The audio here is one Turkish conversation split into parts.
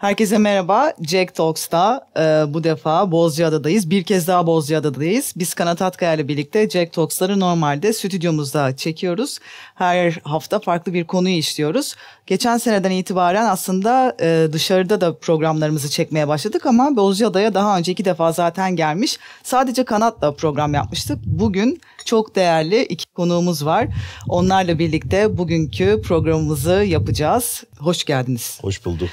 Herkese merhaba. Jack Talks'ta e, bu defa Bozcaada'dayız. Bir kez daha Bozcaada'dayız. Biz Kanat Atkaya ile birlikte Jack Talks'ları normalde stüdyomuzda çekiyoruz. Her hafta farklı bir konuyu işliyoruz. Geçen seneden itibaren aslında e, dışarıda da programlarımızı çekmeye başladık ama Bozcaada'ya daha önce iki defa zaten gelmiş. Sadece Kanat'la program yapmıştık. Bugün çok değerli iki konuğumuz var. Onlarla birlikte bugünkü programımızı yapacağız. Hoş geldiniz. Hoş bulduk.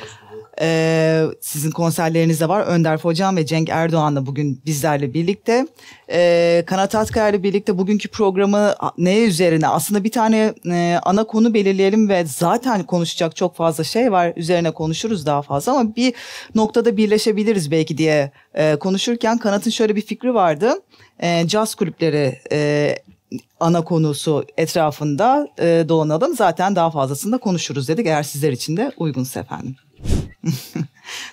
Ee, sizin konserleriniz de var. Önder Focan ve Cenk Erdoğan da bugün bizlerle birlikte. Ee, Kanat Atkaya ile birlikte bugünkü programı ne üzerine? Aslında bir tane e, ana konu belirleyelim ve zaten konuşacak çok fazla şey var. Üzerine konuşuruz daha fazla ama bir noktada birleşebiliriz belki diye e, konuşurken Kanat'ın şöyle bir fikri vardı. E, caz kulüpleri e, ana konusu etrafında e, dolanalım. Zaten daha fazlasında konuşuruz dedik eğer sizler için de uygunsa efendim.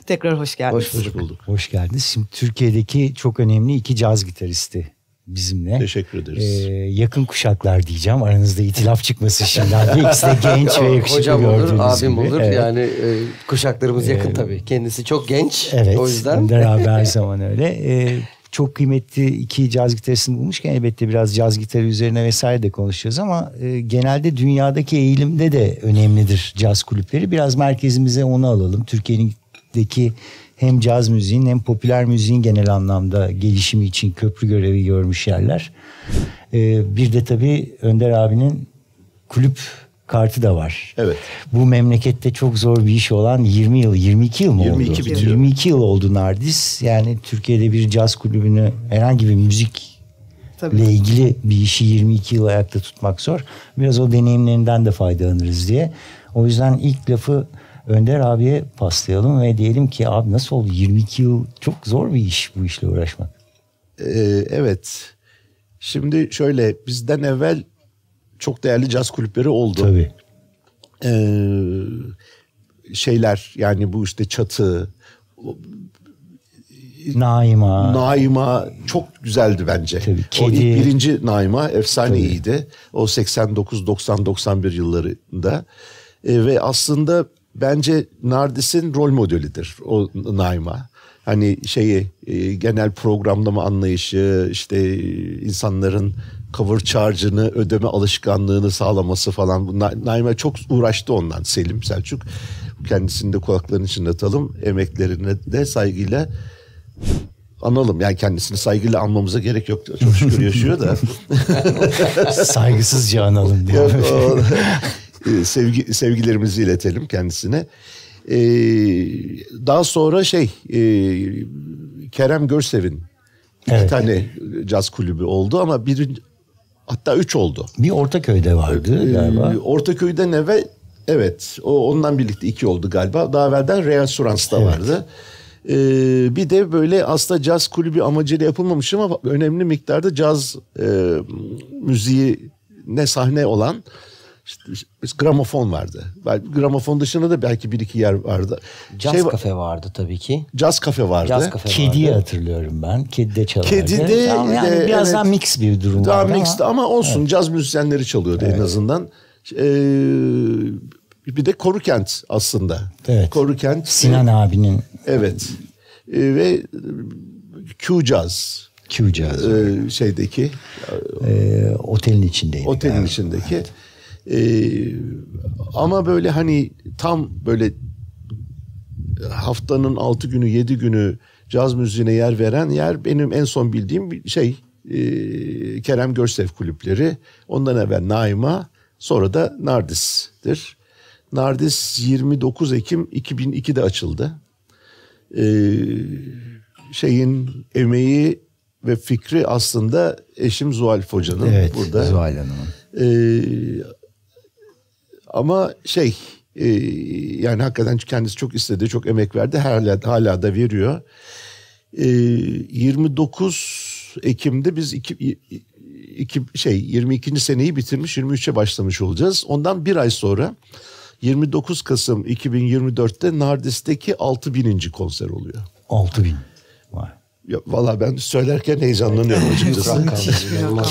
Tekrar hoş geldiniz. Hoş bulduk. Hoş geldiniz. Şimdi Türkiye'deki çok önemli iki caz gitaristi bizimle. Teşekkür ederiz. Ee, yakın kuşaklar diyeceğim. Aranızda itilaf çıkması şimdi. İkisi de genç ve yakışıklı Hocam gördüğünüz olur, abim gibi. olur. Evet. Yani e, kuşaklarımız yakın ee, tabii. Kendisi çok genç. Evet. O yüzden. beraber zaman öyle. Ee, çok kıymetli iki caz gitaristini bulmuşken elbette biraz caz gitarı üzerine vesaire de konuşacağız ama e, genelde dünyadaki eğilimde de önemlidir caz kulüpleri. Biraz merkezimize onu alalım. Türkiye'deki hem caz müziğin hem popüler müziğin genel anlamda gelişimi için köprü görevi görmüş yerler. E, bir de tabii Önder abinin kulüp kartı da var. Evet. Bu memlekette çok zor bir iş olan 20 yıl, 22 yıl mı 22 oldu? Bitiyor. 22 yıl oldu Nardis. Yani Türkiye'de bir caz kulübünü herhangi bir müzik ile ilgili bir işi 22 yıl ayakta tutmak zor. Biraz o deneyimlerinden de faydalanırız diye. O yüzden ilk lafı Önder abiye paslayalım ve diyelim ki abi nasıl oldu 22 yıl çok zor bir iş bu işle uğraşmak. Ee, evet. Şimdi şöyle bizden evvel çok değerli caz kulüpleri oldu. Tabii. Ee, şeyler yani bu işte çatı Naima. Naima çok güzeldi bence. Tabii, kedi. O ilk birinci Naima efsane iyiydi. O 89 90 91 yıllarında. E, ve aslında bence Nardis'in rol modelidir o Naima. Hani şeyi e, genel programlama anlayışı işte e, insanların cover charge'ını, ödeme alışkanlığını sağlaması falan. Bunlar, Naime çok uğraştı ondan Selim Selçuk. Kendisini de kulaklarının içine Emeklerine de saygıyla analım. Yani kendisini saygıyla anmamıza gerek yok. Çok şükür yaşıyor da. Saygısızca analım. diye. Ee, sevgi, sevgilerimizi iletelim kendisine. Ee, daha sonra şey e, Kerem Görsev'in evet. iki tane caz kulübü oldu ama bir Hatta üç oldu. Bir Ortaköy'de vardı ee, galiba. Ee, ne ve evet o ondan birlikte iki oldu galiba. Daha evvelden Reasurans'ta evet. vardı. Ee, bir de böyle aslında caz kulübü amacıyla yapılmamış ama önemli miktarda caz e, müziği ne sahne olan işte, işte gramofon vardı. gramofon dışında da belki bir iki yer vardı. Caz şey, kafe vardı tabii ki. Caz kafe vardı. Caz kafe Kediyi vardı. hatırlıyorum ben. Kedi de çalardı. Kedi de yani, yani e, biraz evet, daha mix bir durum daha vardı mixti ama, ama olsun evet. caz müzisyenleri çalıyordu evet. en azından. Ee, bir de Korukent aslında. Evet. Korukent. Sinan e, abinin. Evet. E, ve e, Q Jazz. Q Jazz. E, şeydeki. E, otelin içindeydi. Otelin galiba. içindeki. Evet. E, ama böyle hani tam böyle haftanın altı günü yedi günü caz müziğine yer veren yer benim en son bildiğim şey e, Kerem Görsev kulüpleri. Ondan evvel Naima sonra da Nardis'tir. Nardis 29 Ekim 2002'de açıldı. Ee, şeyin emeği ve fikri aslında eşim Zuhal Hoca'nın evet, burada. Zuhal Hanım'ın. Ee, ama şey e, yani hakikaten kendisi çok istedi, çok emek verdi. Hala, hala da veriyor. E, 29 Ekim'de biz iki, iki, şey 22. seneyi bitirmiş, 23'e başlamış olacağız. Ondan bir ay sonra 29 Kasım 2024'te Nardis'teki 6000. konser oluyor. 6000. Ya, Valla ben söylerken heyecanlanıyorum açıkçası.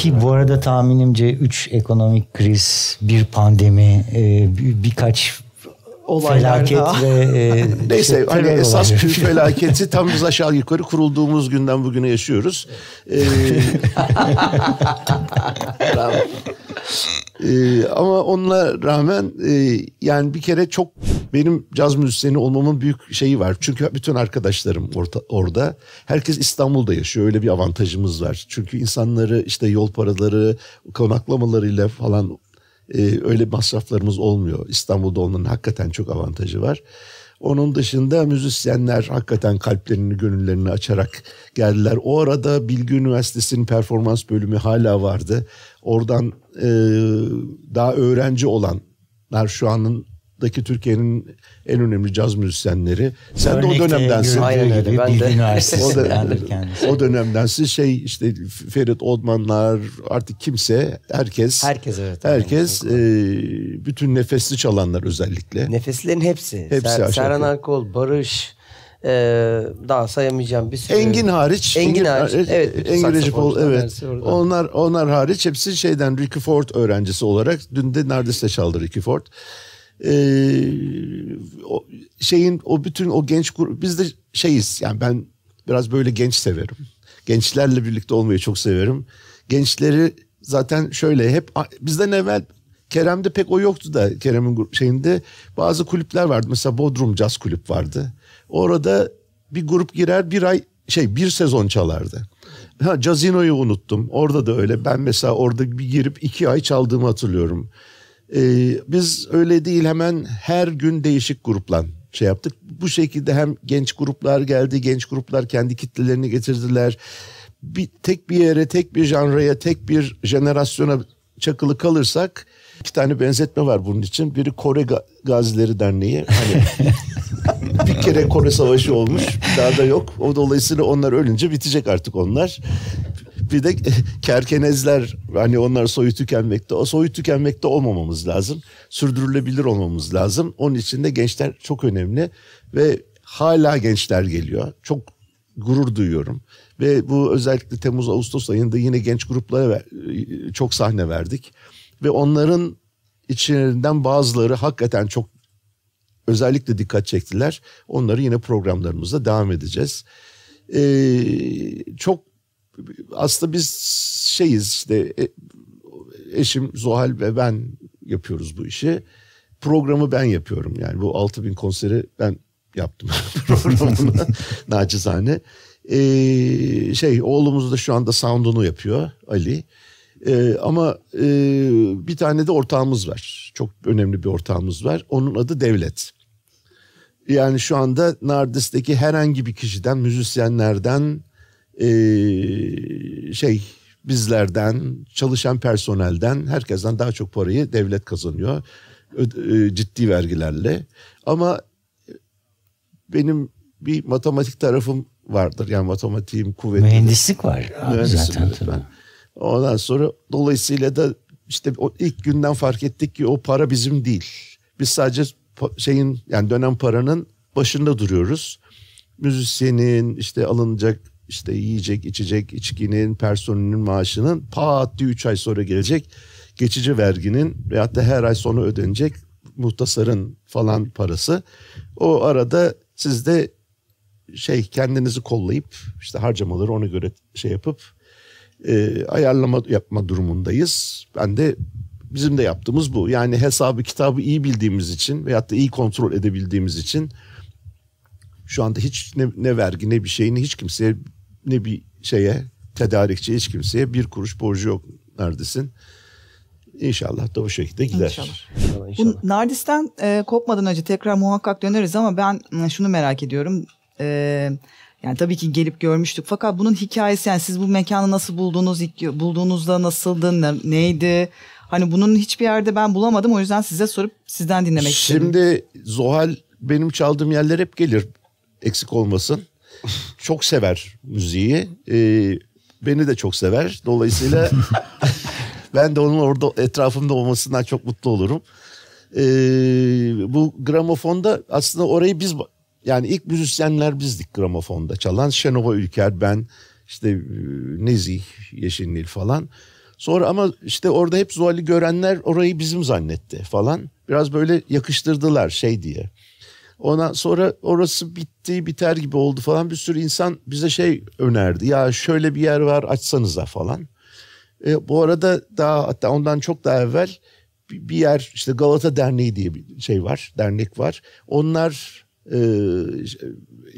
Ki bu arada tahminimce 3 ekonomik kriz, bir pandemi, e, birkaç Olaylar felaket daha. ve e, neyse işte, hani esas olaylar. felaketi tam biz aşağı yukarı kurulduğumuz günden bugüne yaşıyoruz. Ee, ee, ama onunla rağmen e, yani bir kere çok benim caz müzisyeni olmamın büyük şeyi var. Çünkü bütün arkadaşlarım orta, orada. Herkes İstanbul'da yaşıyor. Öyle bir avantajımız var. Çünkü insanları işte yol paraları, konaklamalarıyla falan e, öyle masraflarımız olmuyor. İstanbul'da olmanın hakikaten çok avantajı var. Onun dışında müzisyenler hakikaten kalplerini, gönüllerini açarak geldiler. O arada Bilgi Üniversitesi'nin performans bölümü hala vardı. Oradan e, daha öğrenci olanlar şu anın daki Türkiye'nin en önemli caz müzisyenleri. Sen Örnekte, de o dönemdensin. Aynen öyle. Ben de. o, da, o dönemdensin. Şey işte Ferit Odmanlar artık kimse herkes. Herkes evet. Herkes e, bütün nefesli çalanlar özellikle. Nefeslerin hepsi. Hepsi Ser, Serhan Alkol Barış, e, daha sayamayacağım bir sürü. Engin hariç. Engin, Engin hariç. Evet. Engin evet. Onlar onlar hariç hepsi şeyden Ricky Ford öğrencisi olarak dün de neredeyse çaldı Ricky Ford e, o şeyin o bütün o genç grup biz de şeyiz yani ben biraz böyle genç severim. Gençlerle birlikte olmayı çok severim. Gençleri zaten şöyle hep bizden evvel Kerem'de pek o yoktu da Kerem'in şeyinde bazı kulüpler vardı. Mesela Bodrum Caz Kulüp vardı. Orada bir grup girer bir ay şey bir sezon çalardı. Ha Cazino'yu unuttum. Orada da öyle. Ben mesela orada bir girip iki ay çaldığımı hatırlıyorum. Ee, biz öyle değil hemen her gün değişik gruplan şey yaptık. Bu şekilde hem genç gruplar geldi, genç gruplar kendi kitlelerini getirdiler. Bir, tek bir yere, tek bir janraya, tek bir jenerasyona çakılı kalırsak iki tane benzetme var bunun için. Biri Kore Gazileri Derneği. Hani bir kere Kore Savaşı olmuş. Daha da yok. O dolayısıyla onlar ölünce bitecek artık onlar bir de kerkenezler hani onlar soyu tükenmekte. O soyu tükenmekte olmamamız lazım. Sürdürülebilir olmamız lazım. Onun için de gençler çok önemli ve hala gençler geliyor. Çok gurur duyuyorum. Ve bu özellikle Temmuz Ağustos ayında yine genç gruplara çok sahne verdik. Ve onların içlerinden bazıları hakikaten çok özellikle dikkat çektiler. Onları yine programlarımızda devam edeceğiz. Ee, çok aslında biz şeyiz işte e, eşim Zuhal ve ben yapıyoruz bu işi. Programı ben yapıyorum yani bu 6000 konseri ben yaptım programını nacizane. Ee, şey oğlumuz da şu anda sound'unu yapıyor Ali. Ee, ama e, bir tane de ortağımız var. Çok önemli bir ortağımız var. Onun adı Devlet. Yani şu anda Nardis'teki herhangi bir kişiden, müzisyenlerden, e, şey bizlerden, çalışan personelden, herkesten daha çok parayı devlet kazanıyor. E, ciddi vergilerle. Ama benim bir matematik tarafım vardır. Yani matematiğim kuvvetli. Mühendislik var abi Mühendisim zaten. Ben. Ondan sonra dolayısıyla da işte o ilk günden fark ettik ki o para bizim değil. Biz sadece şeyin yani dönem paranın başında duruyoruz. Müzisyenin işte alınacak işte yiyecek, içecek, içkinin, personelin maaşının pat diye 3 ay sonra gelecek geçici verginin veyahut da her ay sonu ödenecek muhtasarın falan parası. O arada siz de şey kendinizi kollayıp işte harcamaları ona göre şey yapıp e, ayarlama yapma durumundayız. Ben de bizim de yaptığımız bu. Yani hesabı kitabı iyi bildiğimiz için veyahut da iyi kontrol edebildiğimiz için şu anda hiç ne, ne vergi ne bir şeyini hiç kimseye ne bir şeye tedarikçi hiç kimseye bir kuruş borcu yok Nardis'in. İnşallah da bu şekilde gider. İnşallah. Bu Nardis'ten e, kopmadan önce tekrar muhakkak döneriz ama ben e, şunu merak ediyorum. E, yani tabii ki gelip görmüştük fakat bunun hikayesi yani siz bu mekanı nasıl buldunuz, bulduğunuzda nasıldı, ne, neydi? Hani bunun hiçbir yerde ben bulamadım o yüzden size sorup sizden dinlemek Şimdi, istedim. Şimdi Zohal benim çaldığım yerler hep gelir eksik olmasın çok sever müziği. E, beni de çok sever. Dolayısıyla ben de onun orada etrafımda olmasından çok mutlu olurum. E, bu gramofonda aslında orayı biz yani ilk müzisyenler bizdik gramofonda. Çalan Şenova Ülker, ben, işte e, Nezih, Yeşilnil falan. Sonra ama işte orada hep Zuhal'i görenler orayı bizim zannetti falan. Biraz böyle yakıştırdılar şey diye. Ondan sonra orası bitti biter gibi oldu falan bir sürü insan bize şey önerdi. Ya şöyle bir yer var açsanıza falan. E, bu arada daha hatta ondan çok daha evvel bir yer işte Galata Derneği diye bir şey var dernek var. Onlar e,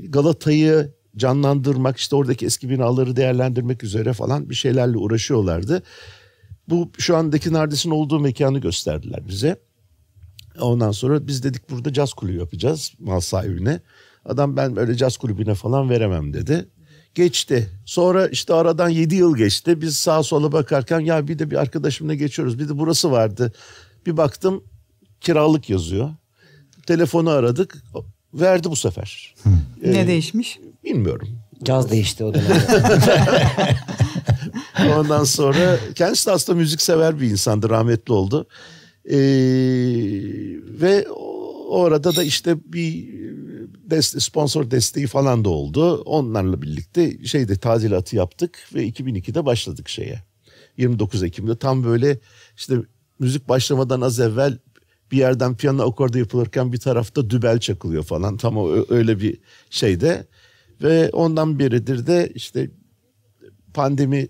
Galata'yı canlandırmak işte oradaki eski binaları değerlendirmek üzere falan bir şeylerle uğraşıyorlardı. Bu şu andaki Nardis'in olduğu mekanı gösterdiler bize. Ondan sonra biz dedik burada caz kulübü yapacağız mal sahibine. Adam ben böyle caz kulübüne falan veremem dedi. Geçti. Sonra işte aradan 7 yıl geçti. Biz sağa sola bakarken ya bir de bir arkadaşımla geçiyoruz. Bir de burası vardı. Bir baktım kiralık yazıyor. Telefonu aradık. Verdi bu sefer. Ee, ne değişmiş? Bilmiyorum. Caz değişti o dönemde. Ondan sonra kendisi de aslında müzik sever bir insandı. Rahmetli oldu. Ee, ve orada da işte bir e, deste, sponsor desteği falan da oldu. Onlarla birlikte şeyde tazilatı yaptık ve 2002'de başladık şeye. 29 Ekim'de tam böyle işte müzik başlamadan az evvel bir yerden piyano akorda yapılırken bir tarafta dübel çakılıyor falan. Tam o öyle bir şeyde. Ve ondan beridir de işte pandemi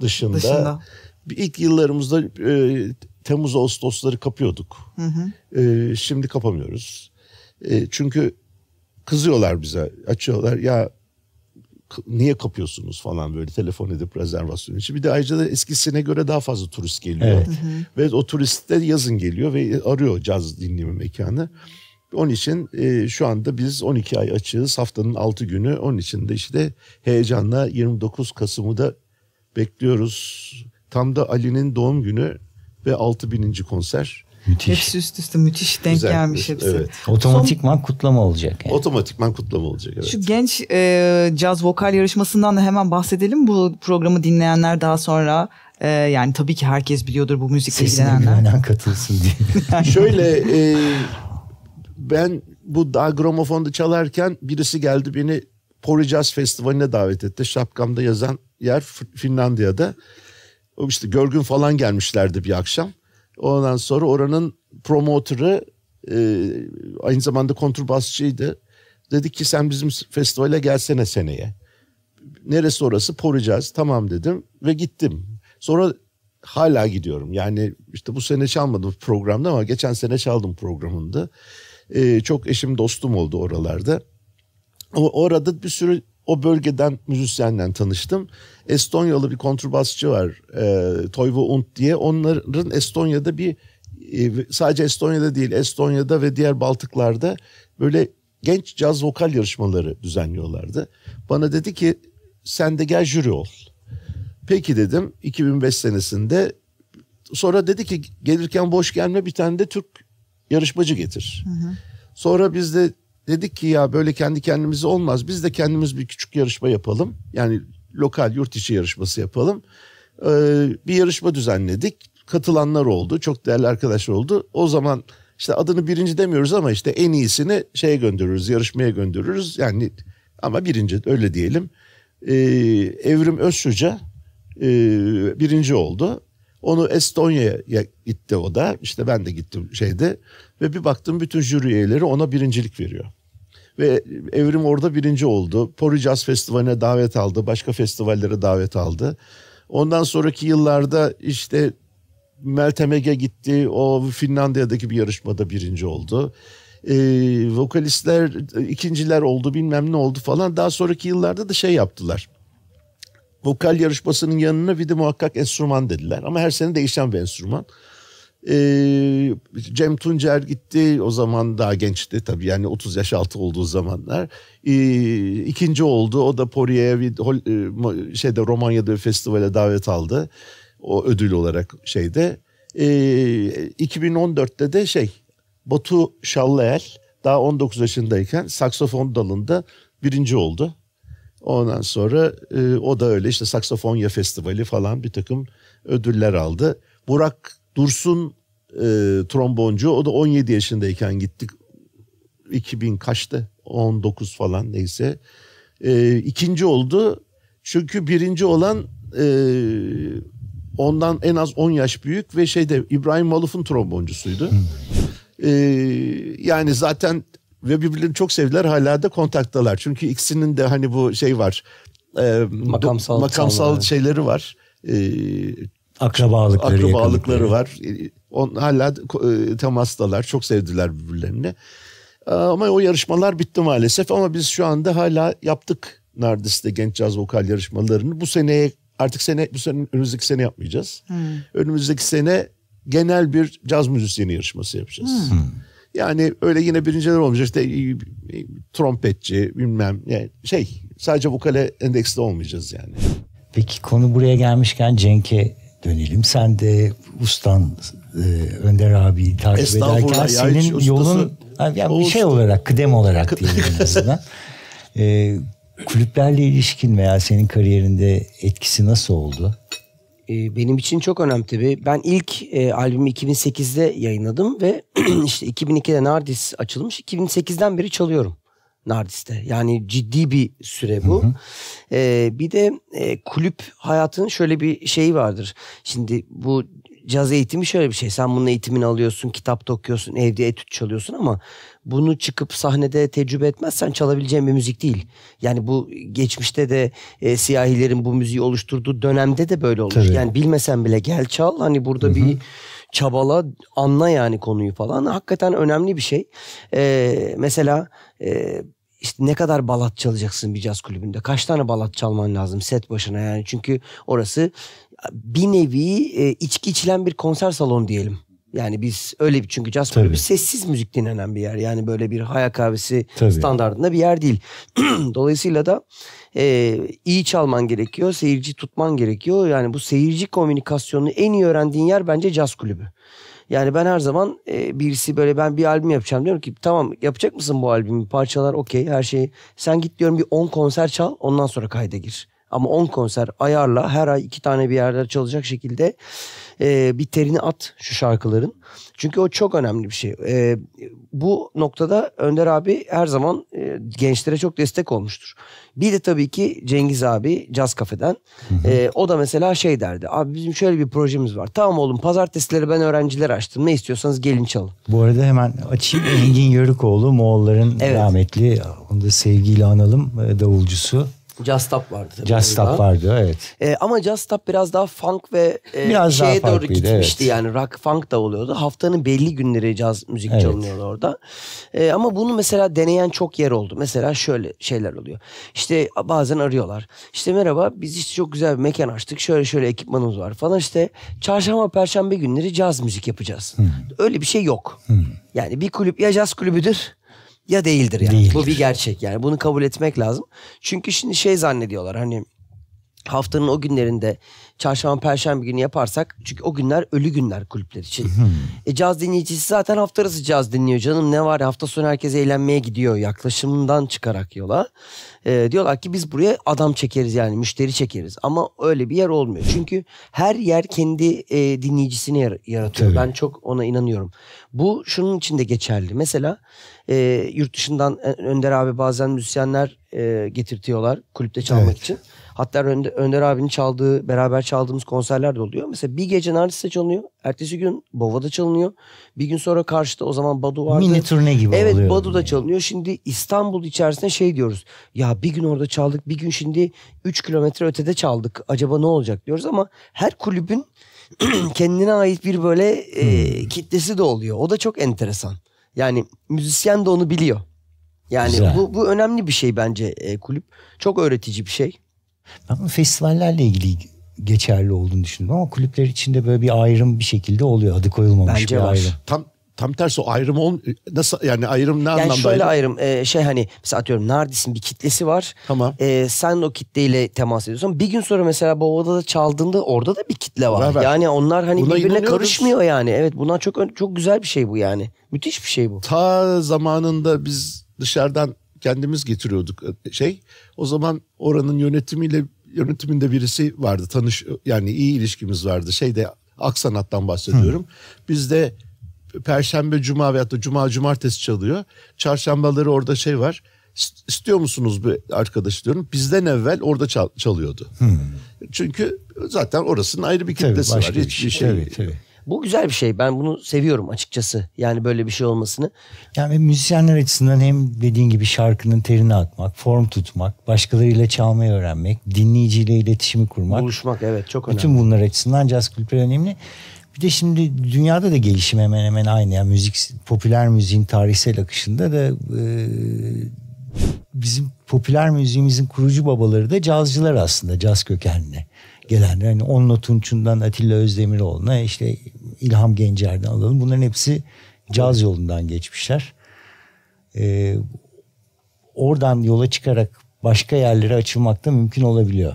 dışında, dışında. ilk yıllarımızda e, Temmuz Ağustosları kapıyorduk. Hı hı. E, şimdi kapamıyoruz. E, çünkü kızıyorlar bize. Açıyorlar ya niye kapıyorsunuz falan böyle telefon edip rezervasyon için. Bir de ayrıca da eskisine göre daha fazla turist geliyor. Evet. Hı hı. Ve o turist de yazın geliyor ve arıyor caz dinleme mekanı. Onun için e, şu anda biz 12 ay açığız haftanın 6 günü. Onun için de işte heyecanla 29 Kasım'ı da bekliyoruz. Tam da Ali'nin doğum günü ve 6000. konser. Müthiş. Hepsi üst üste müthiş denk Güzel, gelmiş hepsi. Evet. Otomatikman Son, kutlama olacak. Yani. Otomatikman kutlama olacak evet. Şu genç e, caz vokal yarışmasından da hemen bahsedelim. Bu programı dinleyenler daha sonra e, yani tabii ki herkes biliyordur bu müzikle Sesine ilgilenenler. Sesine güvenen katılsın diye. yani. Şöyle e, ben bu daha gramofonda çalarken birisi geldi beni Pori Jazz Festivali'ne davet etti. Şapkamda yazan yer Finlandiya'da işte Görgün falan gelmişlerdi bir akşam. Ondan sonra oranın promotörü e, aynı zamanda kontrbasçıydı. Dedi ki sen bizim festivale gelsene seneye. Neresi orası? Poricaz. Tamam dedim ve gittim. Sonra hala gidiyorum. Yani işte bu sene çalmadım programda ama geçen sene çaldım programında. E, çok eşim dostum oldu oralarda. O orada bir sürü o bölgeden müzisyenle tanıştım. Estonyalı bir kontrbasçı var e, Toivo Unt diye. Onların Estonya'da bir e, sadece Estonya'da değil Estonya'da ve diğer Baltıklar'da böyle genç caz vokal yarışmaları düzenliyorlardı. Bana dedi ki sen de gel jüri ol. Peki dedim 2005 senesinde sonra dedi ki gelirken boş gelme bir tane de Türk yarışmacı getir. Hı hı. Sonra biz de Dedik ki ya böyle kendi kendimize olmaz. Biz de kendimiz bir küçük yarışma yapalım. Yani lokal yurt içi yarışması yapalım. Ee, bir yarışma düzenledik. Katılanlar oldu. Çok değerli arkadaşlar oldu. O zaman işte adını birinci demiyoruz ama işte en iyisini şeye gönderiyoruz, yarışmaya gönderiyoruz. Yani ama birinci öyle diyelim. Ee, Evrim Özşuca e, birinci oldu. Onu Estonya'ya gitti o da. İşte ben de gittim şeyde. Ve bir baktım bütün jüri üyeleri ona birincilik veriyor. Ve Evrim orada birinci oldu. Pori Jazz Festivali'ne davet aldı. Başka festivallere davet aldı. Ondan sonraki yıllarda işte Meltemege gitti. O Finlandiya'daki bir yarışmada birinci oldu. E, vokalistler ikinciler oldu bilmem ne oldu falan. Daha sonraki yıllarda da şey yaptılar. Vokal yarışmasının yanına bir de muhakkak enstrüman dediler. Ama her sene değişen bir enstrüman. Ee, Cem Tuncer gitti o zaman daha gençti tabii yani 30 yaş altı olduğu zamanlar. Ee, ikinci oldu o da Porie'ye bir e, şeyde Romanya'da bir festivale davet aldı. O ödül olarak şeyde. Ee, 2014'te de şey Batu Şallael daha 19 yaşındayken saksofon dalında birinci oldu. Ondan sonra e, o da öyle işte Saksafonya Festivali falan bir takım ödüller aldı. Burak Dursun e, tromboncu. O da 17 yaşındayken gittik. 2000 kaçtı? 19 falan neyse. E, ikinci oldu. Çünkü birinci olan e, ondan en az 10 yaş büyük ve şeyde İbrahim Maluf'un tromboncusuydu. e, yani zaten ve birbirlerini çok sevdiler hala da kontaktalar. Çünkü ikisinin de hani bu şey var. E, makamsal, makamsal şeyleri var. E, akrabalıkları, akrabalıkları var. On, hala e, temastalar. Çok sevdiler birbirlerini. Ama o yarışmalar bitti maalesef. Ama biz şu anda hala yaptık Nardis'te genç caz vokal yarışmalarını. Bu seneye artık sene bu sene önümüzdeki sene yapmayacağız. Hmm. Önümüzdeki sene genel bir caz müzisyeni yarışması yapacağız. Hmm. hmm. Yani öyle yine birinciler olmayacak işte e, e, trompetçi bilmem yani şey sadece vokale endeksli olmayacağız yani. Peki konu buraya gelmişken Cenk'e dönelim. Sen de ustan e, Önder abi takip ederken senin yolun yani bir şey olarak kıdem olarak diyelim en azından. e, kulüplerle ilişkin veya senin kariyerinde etkisi nasıl oldu? E, benim için çok önemli tabii. Ben ilk e, albümü 2008'de yayınladım ve işte 2002'de Nardis açılmış. 2008'den beri çalıyorum. Nardis'te. Yani ciddi bir süre bu. Hı hı. Ee, bir de e, kulüp hayatının şöyle bir şeyi vardır. Şimdi bu caz eğitimi şöyle bir şey. Sen bunun eğitimini alıyorsun, kitap okuyorsun, evde etüt çalıyorsun ama bunu çıkıp sahnede tecrübe etmezsen çalabileceğin bir müzik değil. Yani bu geçmişte de e, siyahilerin bu müziği oluşturduğu dönemde de böyle olmuş. Tabii. Yani bilmesen bile gel çal. Hani burada Hı-hı. bir çabala anla yani konuyu falan. Hakikaten önemli bir şey. Ee, mesela e, işte ne kadar balat çalacaksın bir caz kulübünde? Kaç tane balat çalman lazım set başına yani? Çünkü orası bir nevi e, içki içilen bir konser salonu diyelim. Yani biz öyle bir çünkü caz kulübü sessiz müzik dinlenen bir yer. Yani böyle bir haya kahvesi Tabii. standartında bir yer değil. Dolayısıyla da e, iyi çalman gerekiyor, seyirci tutman gerekiyor. Yani bu seyirci komünikasyonunu en iyi öğrendiğin yer bence caz kulübü. Yani ben her zaman e, birisi böyle ben bir albüm yapacağım diyorum ki tamam yapacak mısın bu albümü? Parçalar okey her şey. Sen git diyorum bir 10 konser çal ondan sonra kayda gir. Ama 10 konser ayarla her ay iki tane bir yerde çalacak şekilde e, bir terini at şu şarkıların. Çünkü o çok önemli bir şey. E, bu noktada Önder abi her zaman e, gençlere çok destek olmuştur. Bir de tabii ki Cengiz abi Caz Kafe'den. E, ee, o da mesela şey derdi. Abi bizim şöyle bir projemiz var. Tamam oğlum pazartesileri ben öğrenciler açtım. Ne istiyorsanız gelin çalın. Bu arada hemen açayım. Engin Yörükoğlu Moğolların evet. rahmetli. Onu da sevgiyle analım. E, davulcusu. Just Stop vardı. Tabii Just Stop vardı evet. E, ama Just Stop biraz daha funk ve e, biraz şeye daha doğru gitmişti evet. yani rock funk da oluyordu. Haftanın belli günleri caz müzik evet. çalınıyordu orada. E, ama bunu mesela deneyen çok yer oldu. Mesela şöyle şeyler oluyor. İşte bazen arıyorlar. İşte merhaba biz işte çok güzel bir mekan açtık. Şöyle şöyle ekipmanımız var falan işte çarşamba perşembe günleri caz müzik yapacağız. Hmm. Öyle bir şey yok. Hmm. Yani bir kulüp ya caz kulübüdür ya değildir yani. Değildir. Bu bir gerçek yani. Bunu kabul etmek lazım. Çünkü şimdi şey zannediyorlar hani haftanın o günlerinde çarşamba perşembe günü yaparsak çünkü o günler ölü günler kulüpler için. e caz dinleyicisi zaten hafta arası caz dinliyor canım ne var hafta sonu herkes eğlenmeye gidiyor yaklaşımından çıkarak yola. E, diyorlar ki biz buraya adam çekeriz yani müşteri çekeriz ama öyle bir yer olmuyor. Çünkü her yer kendi e, dinleyicisini yaratıyor. Tabii. Ben çok ona inanıyorum. Bu şunun için de geçerli. Mesela e, yurt dışından e, Önder abi bazen müzisyenler e, getirtiyorlar kulüpte çalmak evet. için. Hatta Önder, Önder abinin çaldığı, beraber çaldığımız konserler de oluyor. Mesela bir gece Nardis'te çalınıyor. Ertesi gün Bova'da çalınıyor. Bir gün sonra karşıda o zaman Badu vardı. Mini turne gibi evet, oluyor. Evet Badu'da yani. çalınıyor. Şimdi İstanbul içerisinde şey diyoruz. Ya bir gün orada çaldık, bir gün şimdi 3 kilometre ötede çaldık. Acaba ne olacak diyoruz ama her kulübün kendine ait bir böyle e, hmm. e, kitlesi de oluyor. O da çok enteresan. Yani müzisyen de onu biliyor. Yani Güzel. bu bu önemli bir şey bence e, kulüp. Çok öğretici bir şey. Ben bu festivallerle ilgili geçerli olduğunu düşündüm ama kulüpler içinde böyle bir ayrım bir şekilde oluyor. Adı koyulmamış Bence bir var. ayrım. Tam tam tersi o ayrım ol nasıl yani ayrım ne yani anlamda? Yani şöyle ayrım e, şey hani mesela atıyorum Nardis'in bir kitlesi var. Tamam. E, sen o kitleyle temas ediyorsun. Bir gün sonra mesela bu odada çaldığında orada da bir kitle var. Evet. Yani onlar hani buna birbirine karışmıyor yani. Evet buna çok çok güzel bir şey bu yani. Müthiş bir şey bu. Ta zamanında biz dışarıdan kendimiz getiriyorduk e, şey. O zaman oranın yönetimiyle yönetiminde birisi vardı. Tanış yani iyi ilişkimiz vardı. Şeyde Aksanat'tan bahsediyorum. Hı. Biz de Perşembe, Cuma veyahut da Cuma, Cumartesi çalıyor. Çarşambaları orada şey var. İstiyor musunuz bir arkadaş diyorum. Bizden evvel orada çal- çalıyordu. Hmm. Çünkü zaten orasının ayrı bir kitlesi tabii, var. Hiçbir şey. şey. Tabii, tabii. Bu güzel bir şey. Ben bunu seviyorum açıkçası. Yani böyle bir şey olmasını. Yani müzisyenler açısından hem dediğin gibi şarkının terini atmak, form tutmak, başkalarıyla çalmayı öğrenmek, dinleyiciyle iletişimi kurmak. Buluşmak evet çok önemli. Bütün bunlar açısından caz kültürü önemli. Bir de şimdi dünyada da gelişim hemen hemen aynı. Yani müzik, popüler müziğin tarihsel akışında da e, bizim popüler müziğimizin kurucu babaları da cazcılar aslında. Caz kökenli gelenler. yani Onno Tunç'undan Atilla Özdemiroğlu'na işte İlham Gencer'den alalım. Bunların hepsi caz yolundan geçmişler. E, oradan yola çıkarak başka yerlere açılmak da mümkün olabiliyor.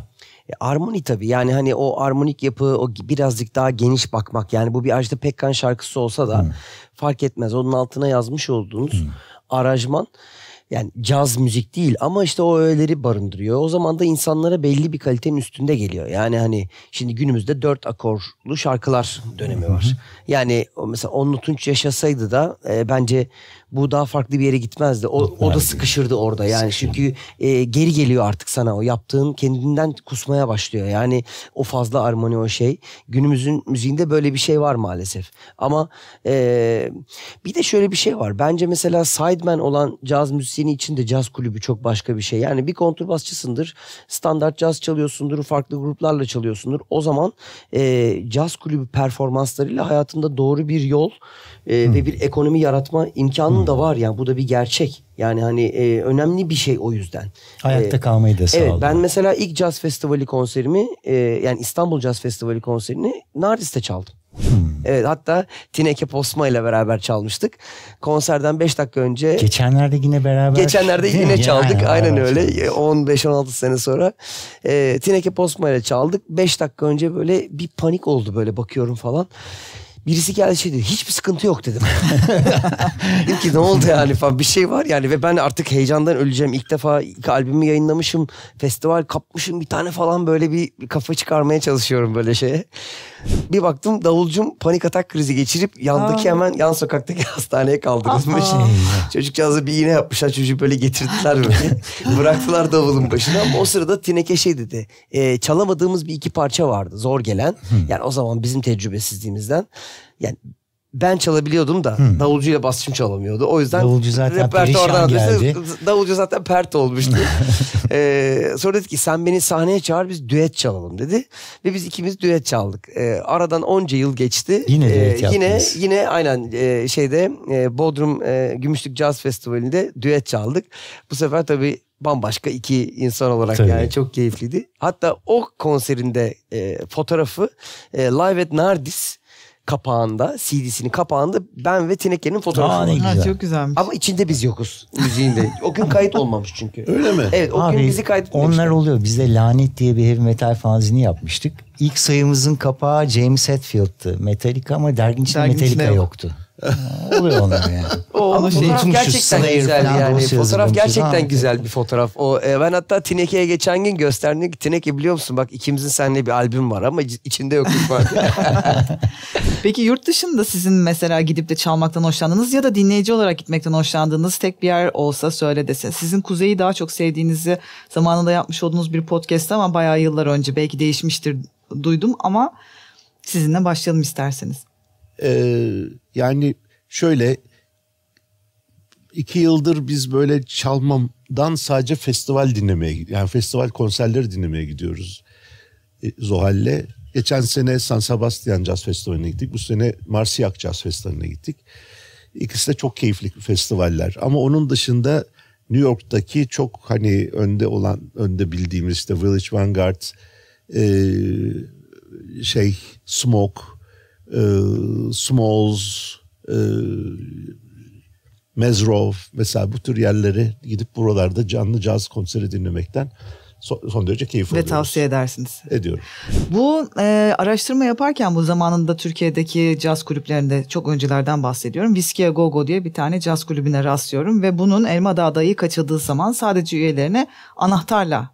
E, armoni tabii yani hani o armonik yapı o birazcık daha geniş bakmak yani bu bir Ajda Pekkan şarkısı olsa da hmm. fark etmez. Onun altına yazmış olduğunuz hmm. arajman yani caz müzik değil ama işte o öğeleri barındırıyor. O zaman da insanlara belli bir kalitenin üstünde geliyor. Yani hani şimdi günümüzde dört akorlu şarkılar dönemi var. Yani mesela On Tunç yaşasaydı da e, bence bu daha farklı bir yere gitmezdi. O, o da sıkışırdı orada yani çünkü e, geri geliyor artık sana o yaptığın kendinden kusmaya başlıyor. Yani o fazla armoni o şey. Günümüzün müziğinde böyle bir şey var maalesef. Ama e, bir de şöyle bir şey var. Bence mesela sideman olan caz müziğinin içinde caz kulübü çok başka bir şey. Yani bir kontrbasçısındır. Standart caz çalıyorsundur. Farklı gruplarla çalıyorsundur. O zaman e, caz kulübü performanslarıyla hayatında doğru bir yol e, hmm. ve bir ekonomi yaratma imkanı sorun da var yani bu da bir gerçek. Yani hani e, önemli bir şey o yüzden. Hayatta e, kalmayı da sağlıyor. Evet ben mesela ilk Caz Festivali konserimi e, yani İstanbul Caz Festivali konserini Nardis'te çaldım. Hmm. Evet hatta Tineke Posma ile beraber çalmıştık. Konserden 5 dakika önce. Geçenlerde yine beraber. Geçenlerde yine çaldık. aynen öyle. 15-16 e, sene sonra. E, Tineke Posma ile çaldık. 5 dakika önce böyle bir panik oldu böyle bakıyorum falan. Birisi geldi şey dedi hiçbir sıkıntı yok dedim. dedim ki ne oldu yani falan bir şey var yani ve ben artık heyecandan öleceğim. İlk defa ilk albümü yayınlamışım festival kapmışım bir tane falan böyle bir kafa çıkarmaya çalışıyorum böyle şeye. Bir baktım davulcum panik atak krizi geçirip yandaki Aa. hemen yan sokaktaki hastaneye kaldırılmış. Çocukcağıza bir iğne yapmışlar çocuğu böyle getirdiler böyle. Bıraktılar davulun başına ama o sırada Tineke şey dedi. E, çalamadığımız bir iki parça vardı zor gelen. Yani o zaman bizim tecrübesizliğimizden yani ben çalabiliyordum da hmm. davulcuyla basçım çalamıyordu. O yüzden davulcu zaten repertuardan geldi. Davulcu zaten pert olmuştu. ee, sonra dedi ki sen beni sahneye çağır biz düet çalalım dedi. Ve biz ikimiz düet çaldık. Ee, aradan onca yıl geçti. Yine ee, düet yaptınız. Yine, aynen e, şeyde e, Bodrum e, Gümüşlük Jazz Festivali'nde düet çaldık. Bu sefer tabii bambaşka iki insan olarak Tabii. yani çok keyifliydi. Hatta o konserinde e, fotoğrafı e, Live at Nardis kapağında, CD'sinin kapağında ben ve Tineke'nin fotoğrafı Aa, var. ne güzel. Ha, çok güzelmiş. Ama içinde biz yokuz müziğinde. o gün kayıt olmamış çünkü. Öyle mi? Evet o Abi, gün bizi kayıt Onlar oluyor. Biz de Lanet diye bir heavy metal fanzini yapmıştık. İlk sayımızın kapağı James Hetfield'tı. Metallica ama dergin içinde Dergin içinde Metallica yok. yoktu. Oluyor onlar yani. O, Ama şey, fotoğraf gerçekten güzel yani. Fotoğraf gerçekten güzel bir fotoğraf. O e, ben hatta Tineke'ye geçen gün gösterdim. Tineke biliyor musun? Bak ikimizin seninle bir albüm var ama içinde yokluk var. Peki yurt dışında sizin mesela gidip de çalmaktan hoşlandığınız ya da dinleyici olarak gitmekten hoşlandığınız tek bir yer olsa söyle dese. Sizin kuzeyi daha çok sevdiğinizi zamanında yapmış olduğunuz bir podcast ama bayağı yıllar önce belki değişmiştir duydum ama sizinle başlayalım isterseniz. Ee, yani şöyle iki yıldır biz böyle çalmamdan sadece festival dinlemeye yani festival konserleri dinlemeye gidiyoruz e, Zohal'le. Geçen sene San Sebastian Jazz Festivali'ne gittik. Bu sene Marsiyak Jazz Festivali'ne gittik. İkisi de çok keyifli festivaller. Ama onun dışında New York'taki çok hani önde olan, önde bildiğimiz işte Village Vanguard, e, şey Smoke, ee, Smalls, e, Mezrov mesela bu tür yerleri gidip buralarda canlı caz konseri dinlemekten son derece keyif alıyoruz. Ve tavsiye edersiniz. Ediyorum. Bu e, araştırma yaparken bu zamanında Türkiye'deki caz kulüplerinde çok öncelerden bahsediyorum. Whiskey Go Go diye bir tane caz kulübüne rastlıyorum ve bunun Elma Elmadağ'dayı kaçıldığı zaman sadece üyelerine anahtarla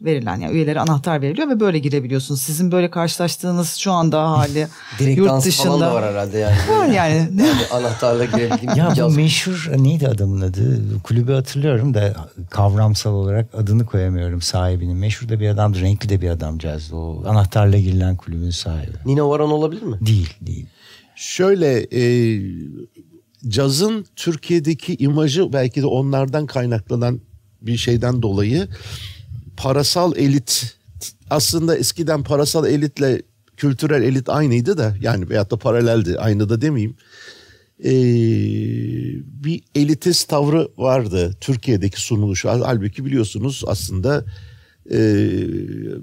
verilen yani üyelere anahtar veriliyor ve böyle girebiliyorsunuz. Sizin böyle karşılaştığınız şu anda hali Direkt yurt dışında. falan da var herhalde yani. Var yani. yani anahtarla girebildiğim Ya bu meşhur e, neydi adamın adı? Kulübü hatırlıyorum da kavramsal olarak adını koyamıyorum sahibinin. Meşhur da bir adamdı. Renkli de bir adam adamcağız o. Anahtarla girilen kulübün sahibi. Nino Varan olabilir mi? Değil değil. Şöyle e, cazın Türkiye'deki imajı belki de onlardan kaynaklanan bir şeyden dolayı parasal elit aslında eskiden parasal elitle kültürel elit aynıydı da yani veyahut da paraleldi aynı da demeyeyim. Ee, bir elitist tavrı vardı Türkiye'deki sunuluşu. Halbuki biliyorsunuz aslında e,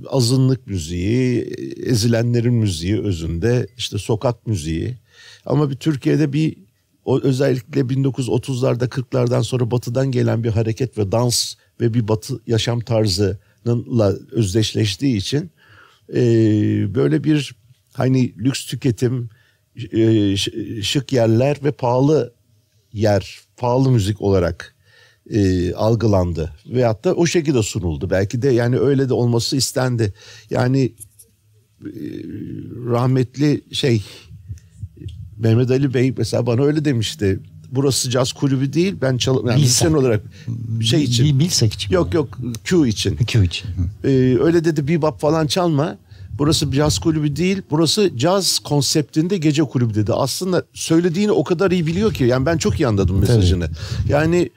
azınlık müziği, ezilenlerin müziği özünde işte sokak müziği. Ama bir Türkiye'de bir o özellikle 1930'larda 40'lardan sonra batıdan gelen bir hareket ve dans ve bir batı yaşam tarzı özdeşleştiği için e, böyle bir hani lüks tüketim, e, şık yerler ve pahalı yer, pahalı müzik olarak e, algılandı. Veyahut da o şekilde sunuldu. Belki de yani öyle de olması istendi. Yani e, rahmetli şey Mehmet Ali Bey mesela bana öyle demişti burası caz kulübü değil. Ben çalıp yani müzisyen olarak şey için. Bilsek için. Yok yok Q için. Q için. Ee, öyle dedi bebop falan çalma. Burası caz kulübü değil. Burası caz konseptinde gece kulübü dedi. Aslında söylediğini o kadar iyi biliyor ki. Yani ben çok iyi anladım mesajını. Tabii. Yani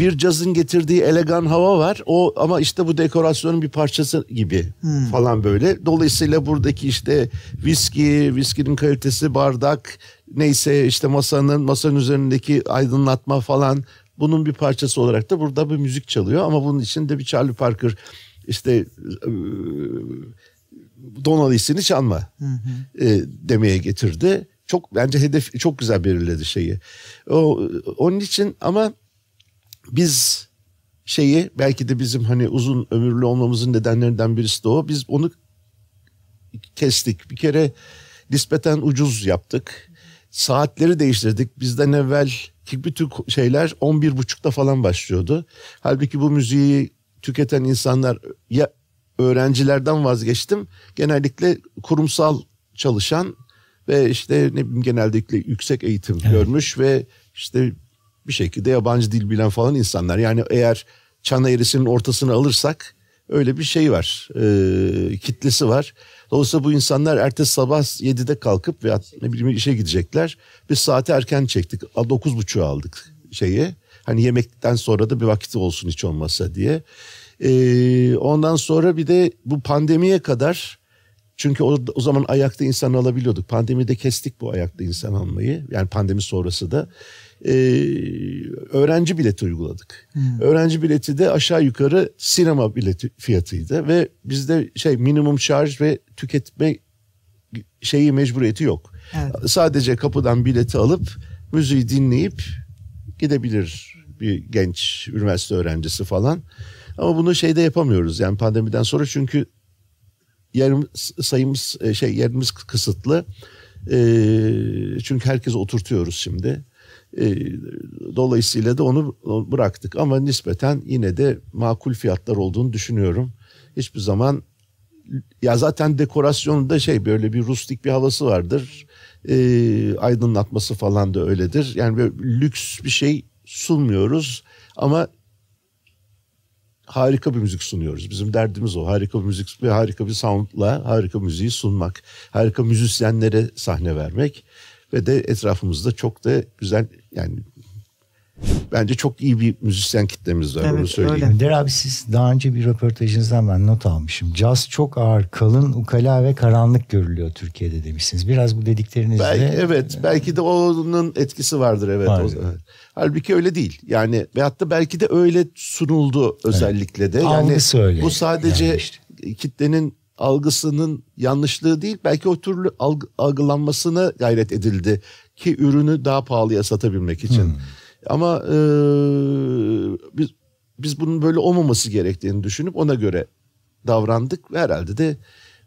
bir cazın getirdiği elegan hava var. O ama işte bu dekorasyonun bir parçası gibi hmm. falan böyle. Dolayısıyla buradaki işte viski, viskinin kalitesi, bardak, neyse işte masanın masanın üzerindeki aydınlatma falan bunun bir parçası olarak da burada bir müzik çalıyor ama bunun içinde bir Charlie Parker işte e, Donaldson'ı çalma E, demeye getirdi. Çok bence hedef çok güzel belirledi şeyi. O, onun için ama biz şeyi belki de bizim hani uzun ömürlü olmamızın nedenlerinden birisi de o. Biz onu kestik. Bir kere nispeten ucuz yaptık saatleri değiştirdik. Bizden evvel bütün şeyler 11.30'da falan başlıyordu. Halbuki bu müziği tüketen insanlar ya öğrencilerden vazgeçtim. Genellikle kurumsal çalışan ve işte ne bileyim genellikle yüksek eğitim evet. görmüş ve işte bir şekilde yabancı dil bilen falan insanlar. Yani eğer çan eğrisinin ortasını alırsak Öyle bir şey var. E, kitlesi var. Dolayısıyla bu insanlar ertesi sabah 7'de kalkıp veya ne bileyim işe gidecekler. Biz saati erken çektik. 9.30'u aldık şeyi. Hani yemekten sonra da bir vakit olsun hiç olmazsa diye. E, ondan sonra bir de bu pandemiye kadar çünkü o, o zaman ayakta insan alabiliyorduk. Pandemide kestik bu ayakta insan almayı. Yani pandemi sonrası da e, öğrenci bileti uyguladık. Hmm. Öğrenci bileti de aşağı yukarı sinema bileti fiyatıydı ve bizde şey minimum şarj ve tüketme şeyi mecburiyeti yok. Evet. Sadece kapıdan bileti alıp müziği dinleyip gidebilir bir genç üniversite öğrencisi falan. Ama bunu şeyde yapamıyoruz yani pandemiden sonra çünkü yerim sayımız e, şey yerimiz kısıtlı. E, çünkü herkes oturtuyoruz şimdi. Ee, dolayısıyla da onu bıraktık ama nispeten yine de makul fiyatlar olduğunu düşünüyorum. Hiçbir zaman ya zaten dekorasyonunda şey böyle bir rustik bir havası vardır. E, aydınlatması falan da öyledir. Yani böyle lüks bir şey sunmuyoruz ama harika bir müzik sunuyoruz. Bizim derdimiz o. Harika bir müzik ve harika bir soundla harika müziği sunmak. Harika müzisyenlere sahne vermek ve de etrafımızda çok da güzel yani bence çok iyi bir müzisyen kitlemiz var evet, onu söyleyeyim. Öyle. Der abi siz daha önce bir röportajınızdan ben not almışım. Caz çok ağır, kalın, ukala ve karanlık görülüyor Türkiye'de demişsiniz. Biraz bu dediklerinizle. Belki, evet belki de onun etkisi vardır evet. Var, o zaman. Halbuki öyle değil. Yani ve hatta belki de öyle sunuldu özellikle evet. de. Yani Algısı öyle. Bu sadece yani işte. kitlenin algısının yanlışlığı değil belki o türlü algı, algılanmasına gayret edildi ki ürünü daha pahalıya satabilmek için. Hmm. Ama e, biz biz bunun böyle olmaması gerektiğini düşünüp ona göre davrandık ve herhalde de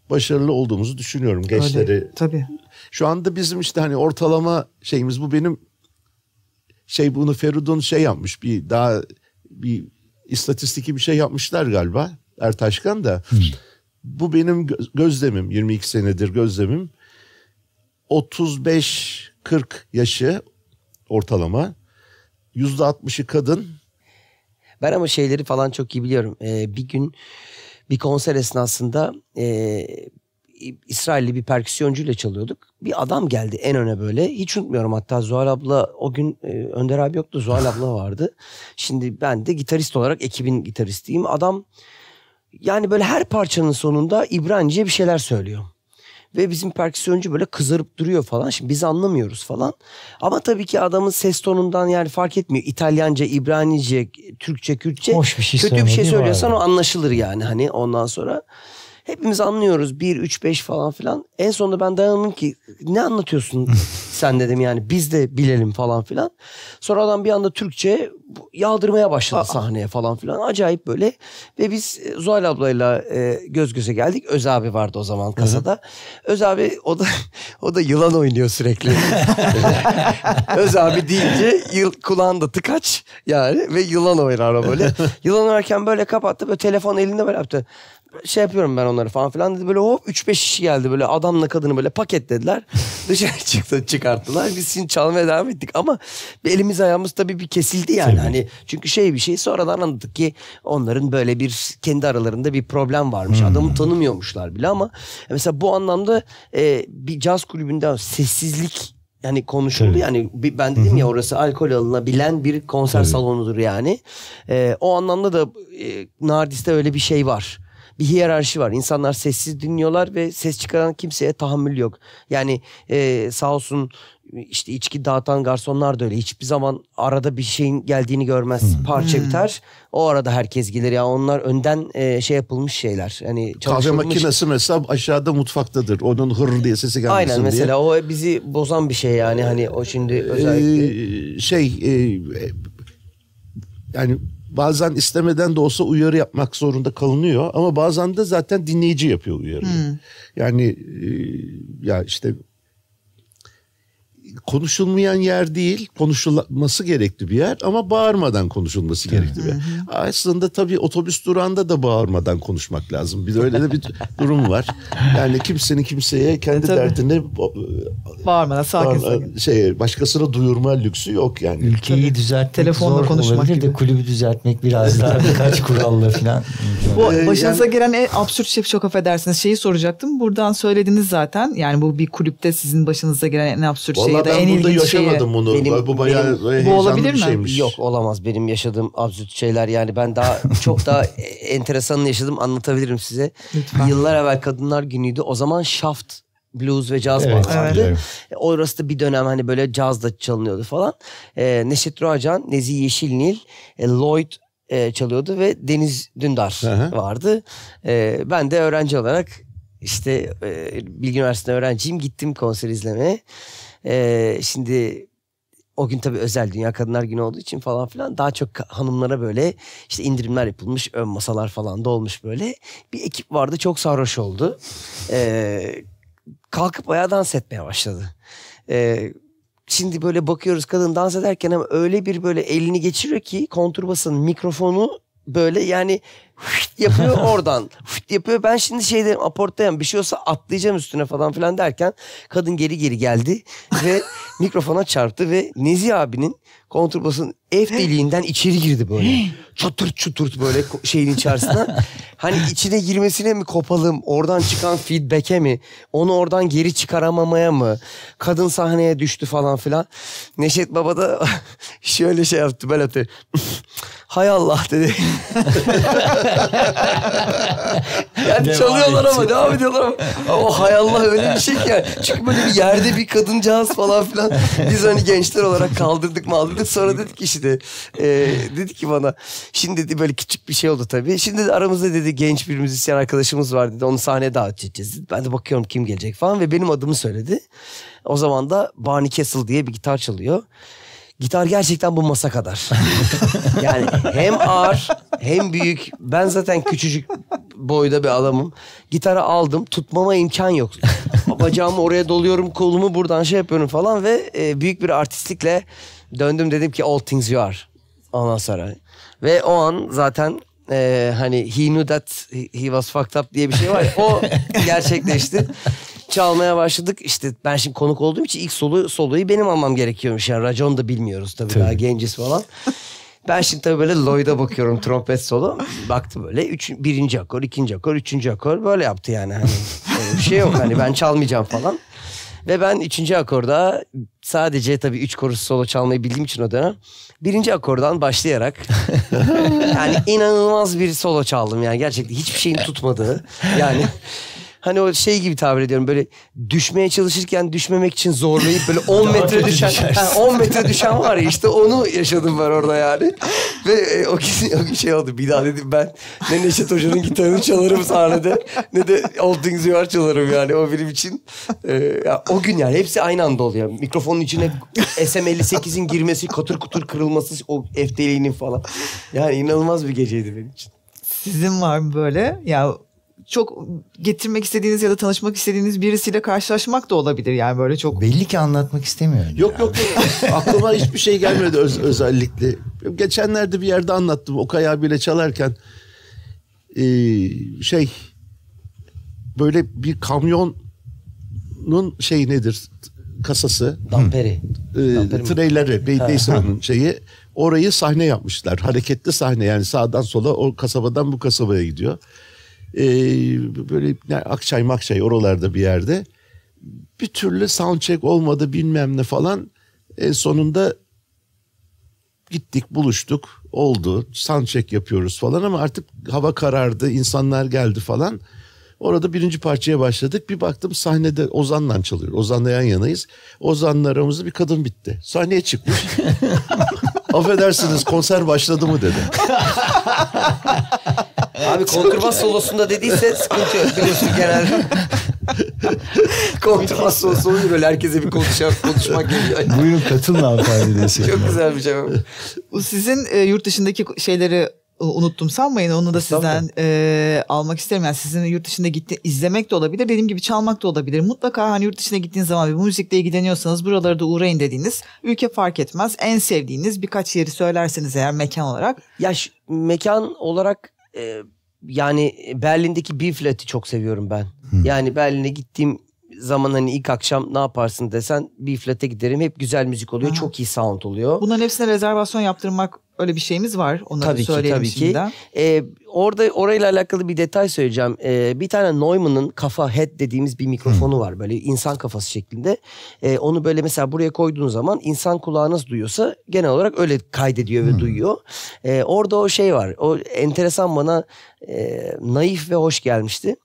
başarılı olduğumuzu düşünüyorum gençleri. Öyle, tabii. Şu anda bizim işte hani ortalama şeyimiz bu benim şey bunu Ferudun şey yapmış bir daha bir istatistiki bir şey yapmışlar galiba Ertaşkan da. Hmm bu benim gözlemim 22 senedir gözlemim 35-40 yaşı ortalama %60'ı kadın. Ben ama şeyleri falan çok iyi biliyorum. Ee, bir gün bir konser esnasında e, İsrailli bir perküsyoncuyla çalıyorduk. Bir adam geldi en öne böyle. Hiç unutmuyorum hatta Zuhal abla o gün e, Önder abi yoktu Zuhal abla vardı. Şimdi ben de gitarist olarak ekibin gitaristiyim. Adam yani böyle her parçanın sonunda İbranice bir şeyler söylüyor. Ve bizim perküsyoncu böyle kızarıp duruyor falan. Şimdi biz anlamıyoruz falan. Ama tabii ki adamın ses tonundan yani fark etmiyor. İtalyanca, İbranice, Türkçe, Kürtçe. Hoş bir şey Kötü bir şey söylüyorsan o anlaşılır yani hani ondan sonra. Hepimiz anlıyoruz. bir üç beş falan filan. En sonunda ben dayanamam ki ne anlatıyorsun sen dedim yani biz de bilelim falan filan. Sonra adam bir anda Türkçe yağdırmaya başladı sahneye falan filan. Acayip böyle. Ve biz e, Zuhal ablayla e, göz göze geldik. Öz abi vardı o zaman kasada. Öz abi o da o da yılan oynuyor sürekli. Öz abi deyince yıl, kulağında tıkaç yani ve yılan oynar o böyle. yılan oynarken böyle kapattı böyle telefon elinde böyle yaptı şey yapıyorum ben onları falan filan dedi. Böyle hop 3-5 kişi geldi böyle adamla kadını böyle paketlediler. Dışarı çıktı çıkarttılar. Biz şimdi çalmaya devam ettik ama bir elimiz ayağımız tabii bir kesildi yani. Tabii. Hani çünkü şey bir şey sonradan anladık ki onların böyle bir kendi aralarında bir problem varmış. Hmm. Adamı tanımıyormuşlar bile ama mesela bu anlamda e, bir caz kulübünde sessizlik yani konuşuldu Tabii. yani ben dedim ya orası alkol alınabilen bir konser Tabii. salonudur yani. Ee, o anlamda da e, Nardis'te öyle bir şey var bir hiyerarşi var. İnsanlar sessiz dinliyorlar ve ses çıkaran kimseye tahammül yok. Yani e, sağ olsun işte içki dağıtan garsonlar da öyle. Hiçbir zaman arada bir şeyin geldiğini görmez. Hmm. Parça hmm. biter. O arada herkes gelir. Ya yani onlar önden e, şey yapılmış şeyler. Yani Kahve makinesi mesela aşağıda mutfaktadır. Onun hır diye sesi gelmesin Aynen, diye. Aynen mesela o bizi bozan bir şey yani. Hani o şimdi ee, özellikle. Ee, şey e, e yani bazen istemeden de olsa uyarı yapmak zorunda kalınıyor ama bazen de zaten dinleyici yapıyor uyarıyı. Hmm. Yani e, ya işte konuşulmayan yer değil, konuşulması gerekli bir yer ama bağırmadan konuşulması gerekli bir yer. Aslında tabii otobüs durağında da bağırmadan konuşmak lazım. Bir de öyle de bir durum var. Yani kimsenin kimseye kendi tabii. derdini e, bağırmadan sakin bağır, şey başkasına duyurma lüksü yok yani. Ülkeyi tabii. düzeltmek telefonla zor konuşmak gibi. de kulübü düzeltmek biraz daha birkaç kuralla falan. Bu e, başınıza yani, gelen en absürt şey çok affedersiniz. Şeyi soracaktım. Buradan söylediniz zaten. Yani bu bir kulüpte sizin başınıza gelen en absürt şey ya da ben en burada yaşamadım bunu. Benim, bu bayağı benim, bu olabilir mi? Şeymiş. Yok olamaz benim yaşadığım absürt şeyler yani ben daha çok daha enteresanını yaşadım anlatabilirim size. Lütfen. Yıllar evvel Kadınlar Günü'ydü. O zaman Shaft blues ve caz evet, vardı. Evet. Orası da bir dönem hani böyle caz da çalınıyordu falan. E, Neşet Roacan, Nezi Yeşilnil, e, Lloyd e, çalıyordu ve Deniz Dündar Aha. vardı. E, ben de öğrenci olarak işte e, Bilgi Üniversitesi'nde öğrenciyim. Gittim konser izlemeye. Ee, şimdi o gün tabii özel Dünya Kadınlar Günü olduğu için falan filan daha çok hanımlara böyle işte indirimler yapılmış ön masalar falan da olmuş böyle. Bir ekip vardı çok sarhoş oldu. Ee, kalkıp bayağı dans etmeye başladı. Ee, şimdi böyle bakıyoruz kadın dans ederken ama öyle bir böyle elini geçiriyor ki konturbasının mikrofonu böyle yani yapıyor oradan yapıyor. Ben şimdi şey derim aporttayım bir şey olsa atlayacağım üstüne falan filan derken kadın geri geri geldi ve mikrofona çarptı ve Nezih abinin kontrbasın F deliğinden içeri girdi böyle. çatır çutur böyle şeyin içerisinden. hani içine girmesine mi kopalım? Oradan çıkan feedback'e mi? Onu oradan geri çıkaramamaya mı? Kadın sahneye düştü falan filan. Neşet Baba da şöyle şey yaptı böyle yaptı. Hay Allah dedi. yani devam çalıyorlar et. ama devam ediyorlar ama. ama o hay Allah öyle bir şey ki. Yani. Çünkü böyle bir yerde bir kadıncağız falan filan. Biz hani gençler olarak kaldırdık mı aldırdık Sonra dedi ki işte e, dedi ki bana şimdi dedi böyle küçük bir şey oldu tabii. Şimdi dedi, aramızda dedi genç bir müzisyen arkadaşımız var dedi. Onu sahneye davet edeceğiz. Ben de bakıyorum kim gelecek falan ve benim adımı söyledi. O zaman da Barney Castle diye bir gitar çalıyor. Gitar gerçekten bu masa kadar. yani hem ağır hem büyük. Ben zaten küçücük boyda bir adamım. Gitarı aldım tutmama imkan yok. Bacağımı oraya doluyorum kolumu buradan şey yapıyorum falan ve e, büyük bir artistlikle döndüm dedim ki all things you are. Ondan sonra. Ve o an zaten e, hani he knew that he was fucked up diye bir şey var o gerçekleşti çalmaya başladık. İşte ben şimdi konuk olduğum için ilk solu soluyu benim almam gerekiyormuş. Yani racon da bilmiyoruz tabii, tabii. daha genciz falan. Ben şimdi tabii böyle Lloyd'a bakıyorum trompet solo. Baktı böyle üç, birinci akor, ikinci akor, üçüncü akor böyle yaptı yani. Hani, bir şey yok hani ben çalmayacağım falan. Ve ben üçüncü akorda sadece tabii üç korus solo çalmayı bildiğim için o dönem birinci akordan başlayarak yani inanılmaz bir solo çaldım yani gerçekten hiçbir şeyin tutmadığı yani hani o şey gibi tabir ediyorum böyle düşmeye çalışırken düşmemek için zorlayıp böyle 10 metre düşen ha, 10 metre düşen var ya işte onu yaşadım ben orada yani. Ve e, o, o şey oldu bir daha dedim ben ne Neşet Hoca'nın gitarını çalarım sahnede ne de All Things You Are çalarım yani o benim için. E, ya, o gün yani hepsi aynı anda oluyor. Mikrofonun içine SM58'in girmesi, katır kutur kırılması, o F deliğinin falan. Yani inanılmaz bir geceydi benim için. Sizin var mı böyle? Ya çok getirmek istediğiniz ya da tanışmak istediğiniz birisiyle karşılaşmak da olabilir yani böyle çok. Belli ki anlatmak istemiyor. Yok yok yok aklıma hiçbir şey gelmedi öz, özellikle. Geçenlerde bir yerde anlattım Okay abiyle çalarken ee, şey böyle bir kamyonun şey nedir kasası. Damperi. E, Damperi treyleri, Beydeysa'nın şeyi. Orayı sahne yapmışlar. Hareketli sahne yani sağdan sola o kasabadan bu kasabaya gidiyor e, böyle yani Akçay Makçay oralarda bir yerde bir türlü soundcheck olmadı bilmem ne falan en sonunda gittik buluştuk oldu soundcheck yapıyoruz falan ama artık hava karardı insanlar geldi falan orada birinci parçaya başladık bir baktım sahnede Ozan'la çalıyor Ozan'la yan yanayız Ozan'la aramızda bir kadın bitti sahneye çıkmış affedersiniz konser başladı mı dedi Abi kontrbas solosunda dediyse sıkıntı yok biliyorsun genelde. kontrbas solosu oluyor böyle herkese bir konuşa, konuşmak geliyor. Buyurun katılın hanımefendi diye Çok güzel bir cevap. Bu sizin e, yurt dışındaki şeyleri e, unuttum sanmayın onu da sizden e, almak isterim. Yani sizin yurt dışında gitti izlemek de olabilir dediğim gibi çalmak da olabilir. Mutlaka hani yurt dışına gittiğiniz zaman bu müzikle ilgileniyorsanız buralara da uğrayın dediğiniz ülke fark etmez. En sevdiğiniz birkaç yeri söylerseniz eğer mekan olarak. Ya mekan olarak yani Berlin'deki Biflat'ı çok seviyorum ben. Hmm. Yani Berlin'e gittiğim zaman hani ilk akşam ne yaparsın desen bir flate giderim. Hep güzel müzik oluyor. Aha. Çok iyi sound oluyor. Bunların hepsine rezervasyon yaptırmak öyle bir şeyimiz var. Onları tabii söyleyelim ki, tabii şimdiden. ki. Ee, orada orayla alakalı bir detay söyleyeceğim. Ee, bir tane Neumann'ın kafa head dediğimiz bir mikrofonu var böyle insan kafası şeklinde. Ee, onu böyle mesela buraya koyduğun zaman insan kulağı nasıl duyuyorsa genel olarak öyle kaydediyor ve duyuyor. Ee, orada o şey var. O enteresan bana e, naif ve hoş gelmişti.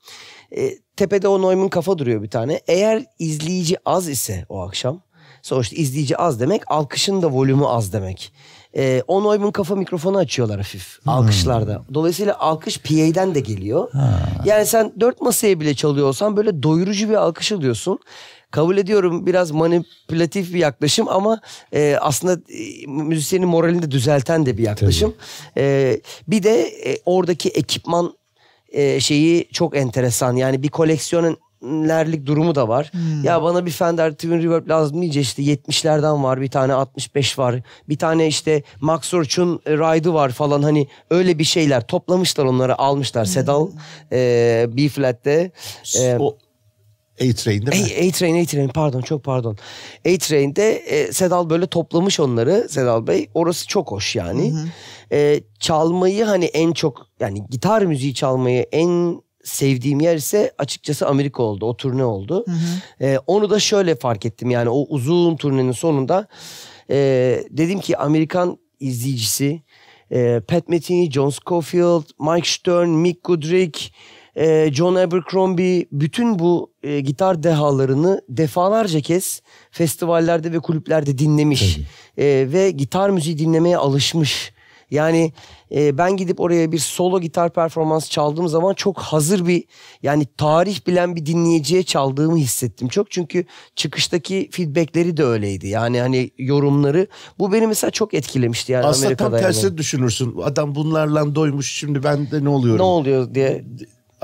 E, tepede o Neumann kafa duruyor bir tane. Eğer izleyici az ise o akşam sonuçta izleyici az demek alkışın da volümü az demek. E, o Neumann kafa mikrofonu açıyorlar hafif hmm. alkışlarda. Dolayısıyla alkış PA'den de geliyor. Ha. Yani sen dört masaya bile çalıyorsan böyle doyurucu bir alkış alıyorsun kabul ediyorum biraz manipülatif bir yaklaşım ama e, aslında e, müzisyenin moralini de düzelten de bir yaklaşım. E, bir de e, oradaki ekipman e, şeyi çok enteresan. Yani bir koleksiyonun lerlik durumu da var. Hmm. Ya bana bir Fender Twin Reverb lazım diye işte 70'lerden var bir tane 65 var. Bir tane işte Max Roach'un e, Ride'ı var falan hani öyle bir şeyler toplamışlar onları almışlar. Hmm. Sedal e, B-flat'te. E, o, A-Train değil mi? A-Train, A-Train pardon çok pardon. A-Train'de e, Sedal böyle toplamış onları Sedal Bey. Orası çok hoş yani. E, çalmayı hani en çok yani gitar müziği çalmayı en sevdiğim yer ise açıkçası Amerika oldu. O turne oldu. E, onu da şöyle fark ettim yani o uzun turnenin sonunda e, dedim ki Amerikan izleyicisi e, Pat Metheny, John Scofield, Mike Stern, Mick Goodrick e, John Abercrombie bütün bu e, gitar dehalarını defalarca kez festivallerde ve kulüplerde dinlemiş. E, ve gitar müziği dinlemeye alışmış. Yani e, ben gidip oraya bir solo gitar performans çaldığım zaman çok hazır bir yani tarih bilen bir dinleyiciye çaldığımı hissettim çok. Çünkü çıkıştaki feedbackleri de öyleydi. Yani hani yorumları bu beni mesela çok etkilemişti yani Aslında Amerika'da. tam tersi yani. düşünürsün. Adam bunlarla doymuş şimdi ben de ne oluyorum? Ne oluyor diye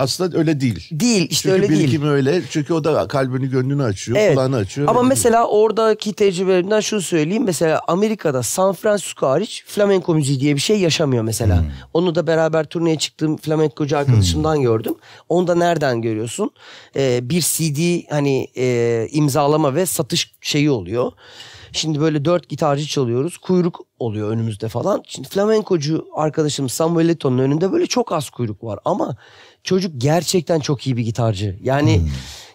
aslında öyle değil. Değil işte çünkü öyle değil. Çünkü birikimi öyle çünkü o da kalbini gönlünü açıyor evet. kulağını açıyor. Ama mesela değil. oradaki tecrübelerimden şunu söyleyeyim mesela Amerika'da San Francisco hariç flamenko müziği diye bir şey yaşamıyor mesela. Hmm. Onu da beraber turneye çıktığım flamenkocu arkadaşımdan hmm. gördüm. Onu da nereden görüyorsun? Ee, bir CD hani e, imzalama ve satış şeyi oluyor. Şimdi böyle dört gitarcı çalıyoruz. Kuyruk oluyor önümüzde falan. Şimdi flamenkocu arkadaşım Samuel Eto'nun önünde böyle çok az kuyruk var. Ama çocuk gerçekten çok iyi bir gitarcı. Yani hmm.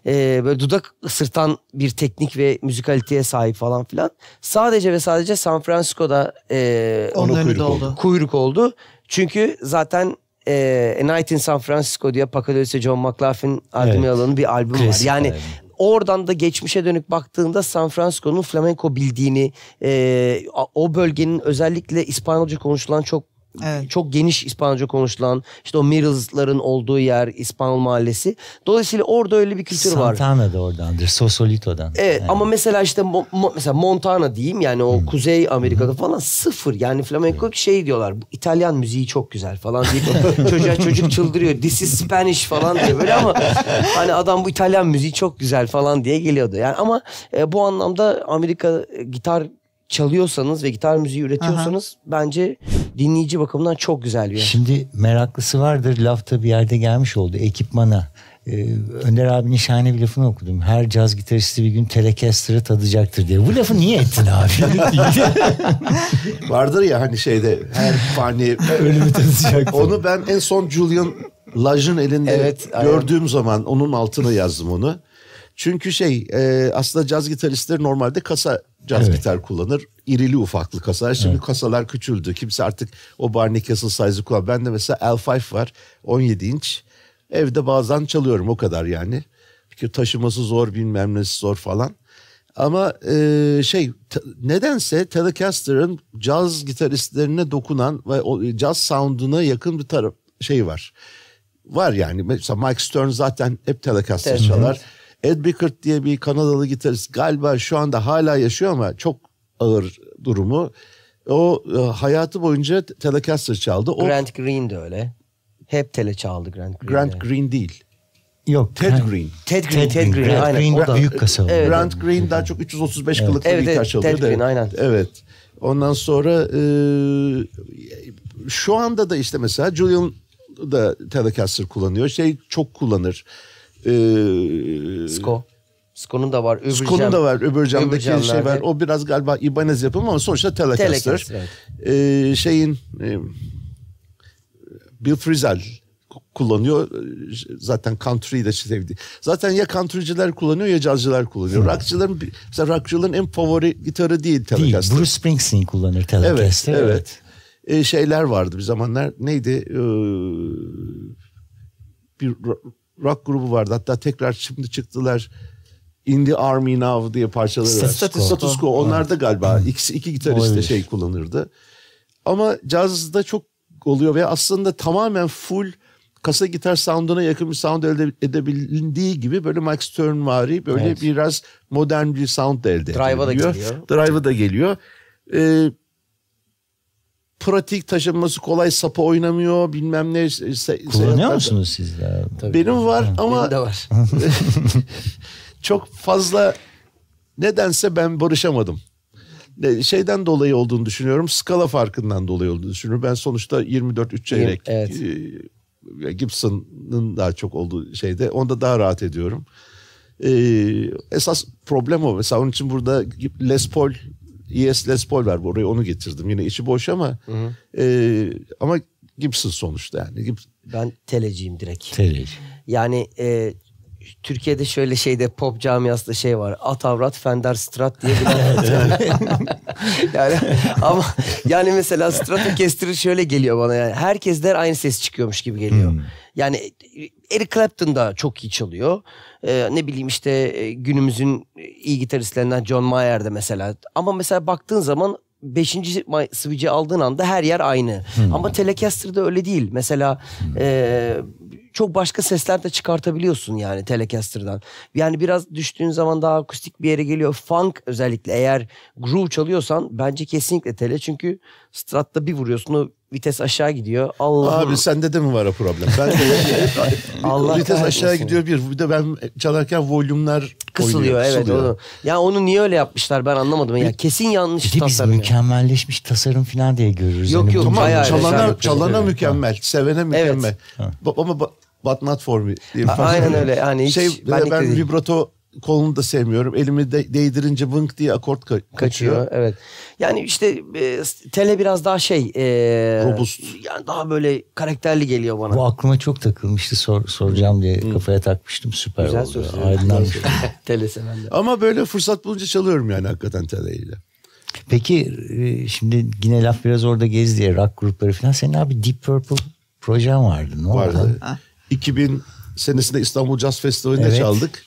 e, böyle dudak ısırtan bir teknik ve müzikaliteye sahip falan filan. Sadece ve sadece San Francisco'da e, onun kuyruk oldu. oldu. kuyruk oldu. Çünkü zaten e, A Night in San Francisco diye Paco John McLaughlin Admiral evet. bir albüm Klasik var. Yani evet oradan da geçmişe dönük baktığında San Francisco'nun Flamenko bildiğini, e, o bölgenin özellikle İspanyolca konuşulan çok Evet. Çok geniş İspanyolca konuşulan işte o Mirills'ların olduğu yer İspanyol mahallesi. Dolayısıyla orada öyle bir kültür var. Santana da oradandır. Sosolito'dan. Evet yani. ama mesela işte mo, mesela Montana diyeyim yani o hmm. Kuzey Amerika'da hmm. falan sıfır. Yani flamenco evet. şey diyorlar. Bu İtalyan müziği çok güzel falan diye çocuğa çocuk çıldırıyor. This is Spanish falan diyor böyle ama hani adam bu İtalyan müziği çok güzel falan diye geliyordu. Yani ama e, bu anlamda Amerika e, gitar çalıyorsanız ve gitar müziği üretiyorsanız Aha. bence dinleyici bakımından çok güzel bir yer. Şimdi meraklısı vardır lafta bir yerde gelmiş oldu ekipmana. Ee, Önder abinin şahane bir lafını okudum. Her caz gitaristi bir gün Telecaster'ı tadacaktır diye. Bu lafı niye ettin abi? Vardır ya hani şeyde her fani ölümü tadacak. Onu ben en son Julian Laj'ın elinde evet, gördüğüm aynen. zaman onun altına yazdım onu. Çünkü şey e, aslında caz gitaristleri normalde kasa Caz evet. gitar kullanır. İrili ufaklı kasalar. Şimdi evet. kasalar küçüldü. Kimse artık o Barney Castle size'ı kullan. Ben de mesela L5 var. 17 inç. Evde bazen çalıyorum o kadar yani. Çünkü taşıması zor bilmem nesi zor falan. Ama e, şey nedense Telecaster'ın caz gitaristlerine dokunan ve o, caz sound'una yakın bir tarım şey var. Var yani mesela Mike Stern zaten hep Telecaster evet. çalar. Evet. Ed Bickert diye bir Kanadalı gitarist galiba şu anda hala yaşıyor ama çok ağır durumu. O e, hayatı boyunca Telecaster çaldı. O, Grant Green de öyle. Hep tele çaldı Grant Green. Grant Green değil. Yok. Ted Green. Ted Green. Ted Green. Ted Green. Grant Green büyük kasa. Evet. Grant Green daha çok 335 evet. kılıklı evet, bir evet, çalıyor. Ted Green aynen. Evet. Ondan sonra e, şu anda da işte mesela Julian da Telecaster kullanıyor. Şey çok kullanır. E, Sko. Sko'nun da var. öbür Sko'nun da var. Öbürcem'deki şey var. O biraz galiba Ibanez yapımı ama sonuçta Telecaster. Telecaster evet. ee, şeyin e, Bill Frisell kullanıyor. Ee, zaten country'yi de sevdi. Zaten ya country'ciler kullanıyor ya cazcılar kullanıyor. Hmm. Rockçıların, mesela rockçıların en favori gitarı değil Telecaster. Değil, Bruce Springsteen kullanır Telecaster. Evet, evet. evet. Ee, şeyler vardı bir zamanlar. Neydi? Ee, bir rock grubu vardı. Hatta tekrar şimdi çıktılar. Indie Army Now diye parçaları var. Status, Status Quo. Onlar da galiba ikisi iki gitarist de şey kullanırdı. Ama cazda çok oluyor ve aslında tamamen full kasa gitar sound'una yakın bir sound elde edebildiği gibi böyle Max Sternvari böyle evet. biraz modern bir sound da elde Drive'a ediliyor. Da geliyor. Drive'a da geliyor. Ee, pratik taşınması kolay sapa oynamıyor bilmem ne. Se, Kullanıyor musunuz siz de? Tabii. Benim var ama Benim de var. çok fazla nedense ben barışamadım. Şeyden dolayı olduğunu düşünüyorum. Skala farkından dolayı olduğunu düşünüyorum. Ben sonuçta 24 3 çeyrek evet. E, Gibson'ın daha çok olduğu şeyde. Onda daha rahat ediyorum. Ee, esas problem o. Mesela onun için burada Les Paul ES Les Paul var buraya onu getirdim. Yine içi boş ama hı hı. E, ama Gibson sonuçta yani. Gibson. Ben teleciyim direkt. Teleci. Yani e, Türkiye'de şöyle şeyde pop camiasında şey var. Atavrat, Fender Strat diye bir yani ama yani mesela Strat'ı kestirir şöyle geliyor bana yani. Herkes der aynı ses çıkıyormuş gibi geliyor. Hmm. Yani Eric Clapton da çok iyi çalıyor. Ee, ne bileyim işte e, günümüzün iyi gitaristlerinden John Mayer de mesela. Ama mesela baktığın zaman 5. switch'i aldığın anda her yer aynı. Hmm. Ama Telecaster'da öyle değil. Mesela hmm. e, çok başka sesler de çıkartabiliyorsun yani Telecaster'dan. Yani biraz düştüğün zaman daha akustik bir yere geliyor. Funk özellikle eğer groove çalıyorsan bence kesinlikle tele. Çünkü Strat'ta bir vuruyorsun o vites aşağı gidiyor. Allah Abi sende de mi var o problem? Ben de Allah vites aşağı gidiyor bir. Bir de ben çalarken volümler kısılıyor oynuyor, evet kısılıyor. onu. Ya onu niye öyle yapmışlar ben anlamadım. Ya kesin yanlış bir de biz tasarım. mükemmelleşmiş tasarım falan diye görürüz. Yok, yok, Tamam, çalana, çalana mükemmel, sevene mükemmel. Evet. Ama but not for me. Diye Aynen öyle. Yani şey, hiç şey, ben, ben vibrato kolunu da sevmiyorum. Elimi de, değdirince vınk diye akort ka- kaçıyor. kaçıyor. Evet. Yani işte e, tele biraz daha şey e, robust. Yani daha böyle karakterli geliyor bana. Bu aklıma çok takılmıştı. Sor, soracağım diye Hı. kafaya takmıştım. Süper Güzel oldu. Aydınlanmıştım. tele sevenler. Ama böyle fırsat bulunca çalıyorum yani hakikaten teleyle. Peki e, şimdi yine laf biraz orada gez diye rock grupları falan. Senin abi Deep Purple projen vardı. Ne vardı. oldu? Ha? 2000 senesinde İstanbul Jazz Festivali'nde evet. çaldık.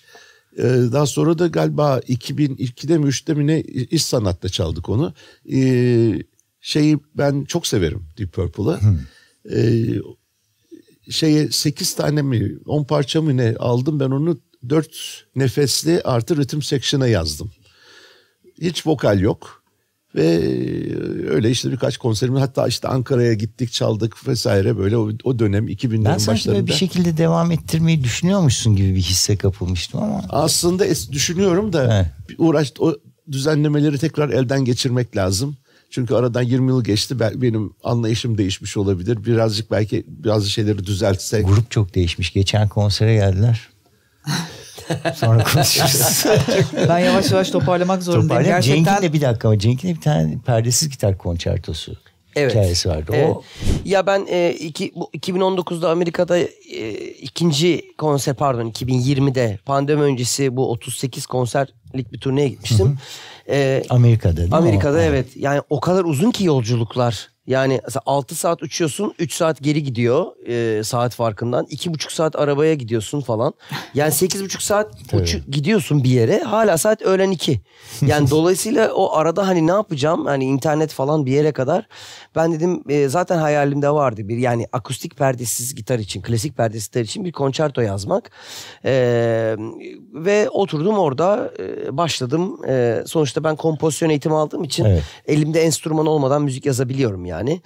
Ee, daha sonra da galiba 2002'de mi 3'te mi ne İş Sanat'ta çaldık onu. Ee, şeyi ben çok severim Deep Purple'ı. Hmm. Ee, şeye 8 tane mi 10 parça mı ne aldım ben onu 4 nefesli artı ritim section'a yazdım. Hiç vokal yok. Ve e, öyle işte birkaç konserimiz hatta işte Ankara'ya gittik çaldık vesaire böyle o, dönem 2000'lerin başlarında. Ben sanki başlarında... bir şekilde devam ettirmeyi düşünüyormuşsun gibi bir hisse kapılmıştım ama. Aslında düşünüyorum da He. uğraş o düzenlemeleri tekrar elden geçirmek lazım. Çünkü aradan 20 yıl geçti. Ben, benim anlayışım değişmiş olabilir. Birazcık belki bazı şeyleri düzeltsek. Grup çok değişmiş. Geçen konsere geldiler. Sonra konuşuruz. ben yavaş yavaş toparlamak zorundayım. Toparlayayım. Gerçekten... Cenk'in de bir dakika ama Cenk'in de bir tane perdesiz gitar konçertosu evet. hikayesi vardı. Evet. O... Ya ben e, iki, bu, 2019'da Amerika'da e, ikinci konser pardon 2020'de pandemi öncesi bu 38 konserlik bir turneye gitmiştim. Hı hı. E, Amerika'da değil Amerika'da mi? evet. Yani o kadar uzun ki yolculuklar. Yani 6 saat uçuyorsun 3 saat geri gidiyor e, saat farkından. 2,5 saat arabaya gidiyorsun falan. Yani 8,5 saat uçu, gidiyorsun bir yere hala saat öğlen 2. Yani dolayısıyla o arada hani ne yapacağım hani internet falan bir yere kadar. Ben dedim e, zaten hayalimde vardı bir yani akustik perdesiz gitar için klasik perdesiz gitar için bir konçerto yazmak. E, ve oturdum orada e, başladım. E, sonuçta ben kompozisyon eğitimi aldığım için evet. elimde enstrüman olmadan müzik yazabiliyorum yani yani.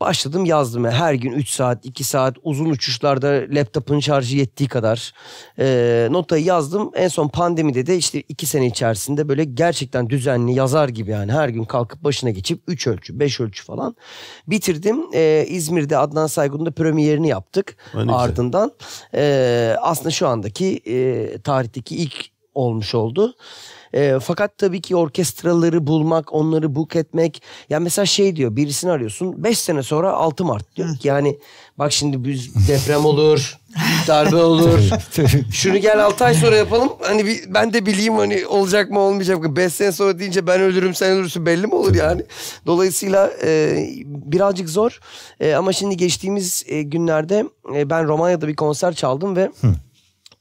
Başladım yazdım. her gün 3 saat, 2 saat uzun uçuşlarda laptopun şarjı yettiği kadar e, notayı yazdım. En son pandemide de işte 2 sene içerisinde böyle gerçekten düzenli yazar gibi yani her gün kalkıp başına geçip 3 ölçü, 5 ölçü falan bitirdim. E, İzmir'de Adnan Saygun'da premierini yaptık. Aynı Ardından e, aslında şu andaki e, tarihteki ilk olmuş oldu. E, fakat tabii ki orkestraları bulmak, onları book etmek. Yani mesela şey diyor birisini arıyorsun 5 sene sonra 6 Mart diyor yani bak şimdi biz deprem olur, darbe olur. Şunu gel 6 ay sonra yapalım. Hani bir, ben de bileyim hani olacak mı olmayacak mı. 5 sene sonra deyince ben ölürüm sen ölürsün belli mi olur yani. Dolayısıyla e, birazcık zor. E, ama şimdi geçtiğimiz e, günlerde e, ben Romanya'da bir konser çaldım ve... Hı.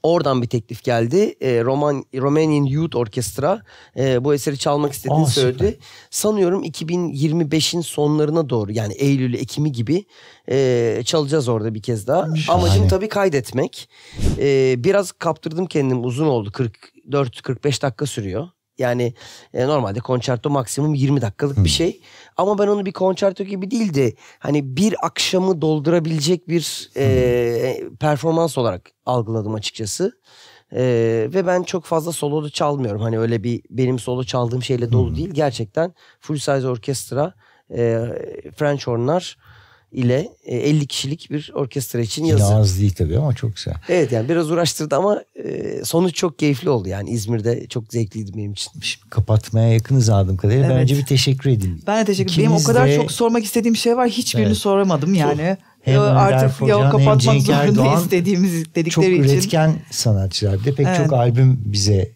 Oradan bir teklif geldi. E, Roman Romanian Youth Orchestra e, bu eseri çalmak istediğini söyledi. Sanıyorum 2025'in sonlarına doğru yani Eylül Ekim'i gibi e, çalacağız orada bir kez daha. Şahane. Amacım tabii kaydetmek. E, biraz kaptırdım kendim uzun oldu 44-45 dakika sürüyor. Yani e, normalde konçerto maksimum 20 dakikalık hmm. bir şey. Ama ben onu bir konçerto gibi değil de hani bir akşamı doldurabilecek bir e, hmm. e, performans olarak algıladım açıkçası. E, ve ben çok fazla solo da çalmıyorum. Hani öyle bir benim solo çaldığım şeyle dolu hmm. değil. Gerçekten full size orkestra, e, French hornlar ile 50 e, kişilik bir orkestra için yazdı. Yine değil tabii ama çok güzel. Evet yani biraz uğraştırdı ama e, sonuç çok keyifli oldu. Yani İzmir'de çok zevkliydi benim için. Şimdi kapatmaya yakınız aldığım kadarıyla. Evet. Bence bir teşekkür edin. Ben de teşekkür ederim. Benim o kadar de... çok sormak istediğim şey var. Hiçbirini evet. soramadım yani. Çok... Hem artık ya kapatmak zorunda istediğimiz dedikleri çok için. Çok üretken sanatçılar. Bir de pek evet. çok albüm bize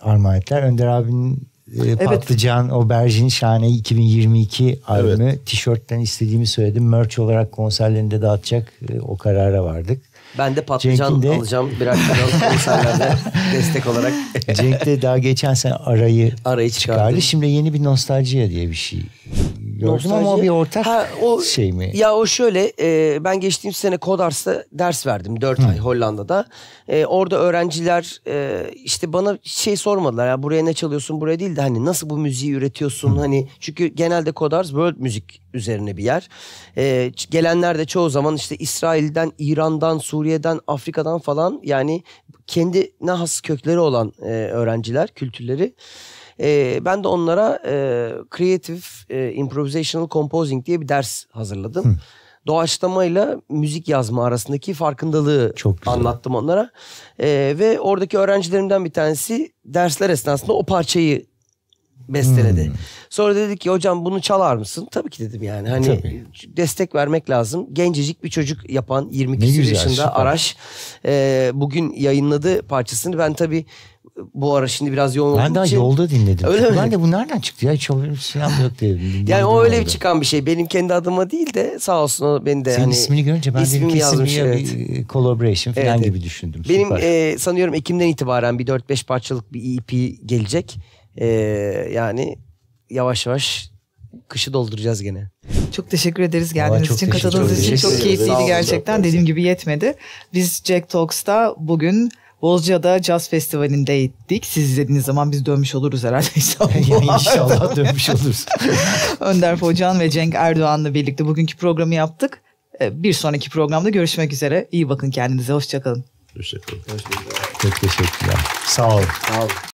armağan ettiler. Önder abinin ee, evet. Patlıcan Oberjin Şahane 2022 albümü evet. tişörtten istediğimi söyledim. Merch olarak konserlerinde dağıtacak e, o karara vardık. Ben de patlıcan de... alacağım biraz konserlerde destek olarak. Cenk de daha geçen sen arayı, arayı çıkardı. Şimdi yeni bir nostaljiye diye bir şey gördüm Nostalji. ama bir ortak ha, o, şey mi? Ya o şöyle e, ben geçtiğim sene Kodars'ta ders verdim 4 Hı. ay Hollanda'da. E, orada öğrenciler e, işte bana şey sormadılar ya buraya ne çalıyorsun buraya değil de hani nasıl bu müziği üretiyorsun Hı. hani çünkü genelde Kodars world müzik üzerine bir yer. E, gelenler de çoğu zaman işte İsrail'den, İran'dan, Suriye'den, Afrika'dan falan yani kendi has kökleri olan e, öğrenciler, kültürleri. E, ben de onlara e, Creative e, Improvisational Composing diye bir ders hazırladım. Hı. Doğaçlamayla müzik yazma arasındaki farkındalığı Çok güzel. anlattım onlara. E, ve oradaki öğrencilerimden bir tanesi dersler esnasında o parçayı besteledi. Hmm. Sonra dedik ki hocam bunu çalar mısın? Tabii ki dedim yani. Hani Tabii. destek vermek lazım. Gencecik bir çocuk yapan 22 yaşında süper. Araş e, bugün yayınladı parçasını. Ben tabii bu ara şimdi biraz yoğun Ben daha için... yolda dinledim. Öyle mi? Ben de bu nereden çıktı ya? Hiç olur silah yok dedim. yani o öyle bir çıkan bir şey. Benim kendi adıma değil de sağ olsun o beni de Senin hani, ismini görünce ben ismimi dedim yazmış, bir evet. bir e, collaboration falan evet, gibi düşündüm. Benim e, sanıyorum Ekim'den itibaren bir 4-5 parçalık bir EP gelecek. E, yani yavaş yavaş kışı dolduracağız gene. Çok teşekkür ederiz geldiğiniz için, katıldığınız için. Çok keyifliydi gerçekten. Dediğim gibi yetmedi. Biz Jack Talks'ta bugün Bozca'da Caz Festivali'ndeydik. Siz izlediğiniz zaman biz dönmüş oluruz herhalde İstanbul'a. yani dönmüş oluruz. Önder Focan ve Cenk Erdoğan'la birlikte bugünkü programı yaptık. Ee, bir sonraki programda görüşmek üzere. İyi bakın kendinize. Hoşçakalın. Hoşçakalın. Hoşçakalın. Çok teşekkürler. Sağ olun. Sağ olun.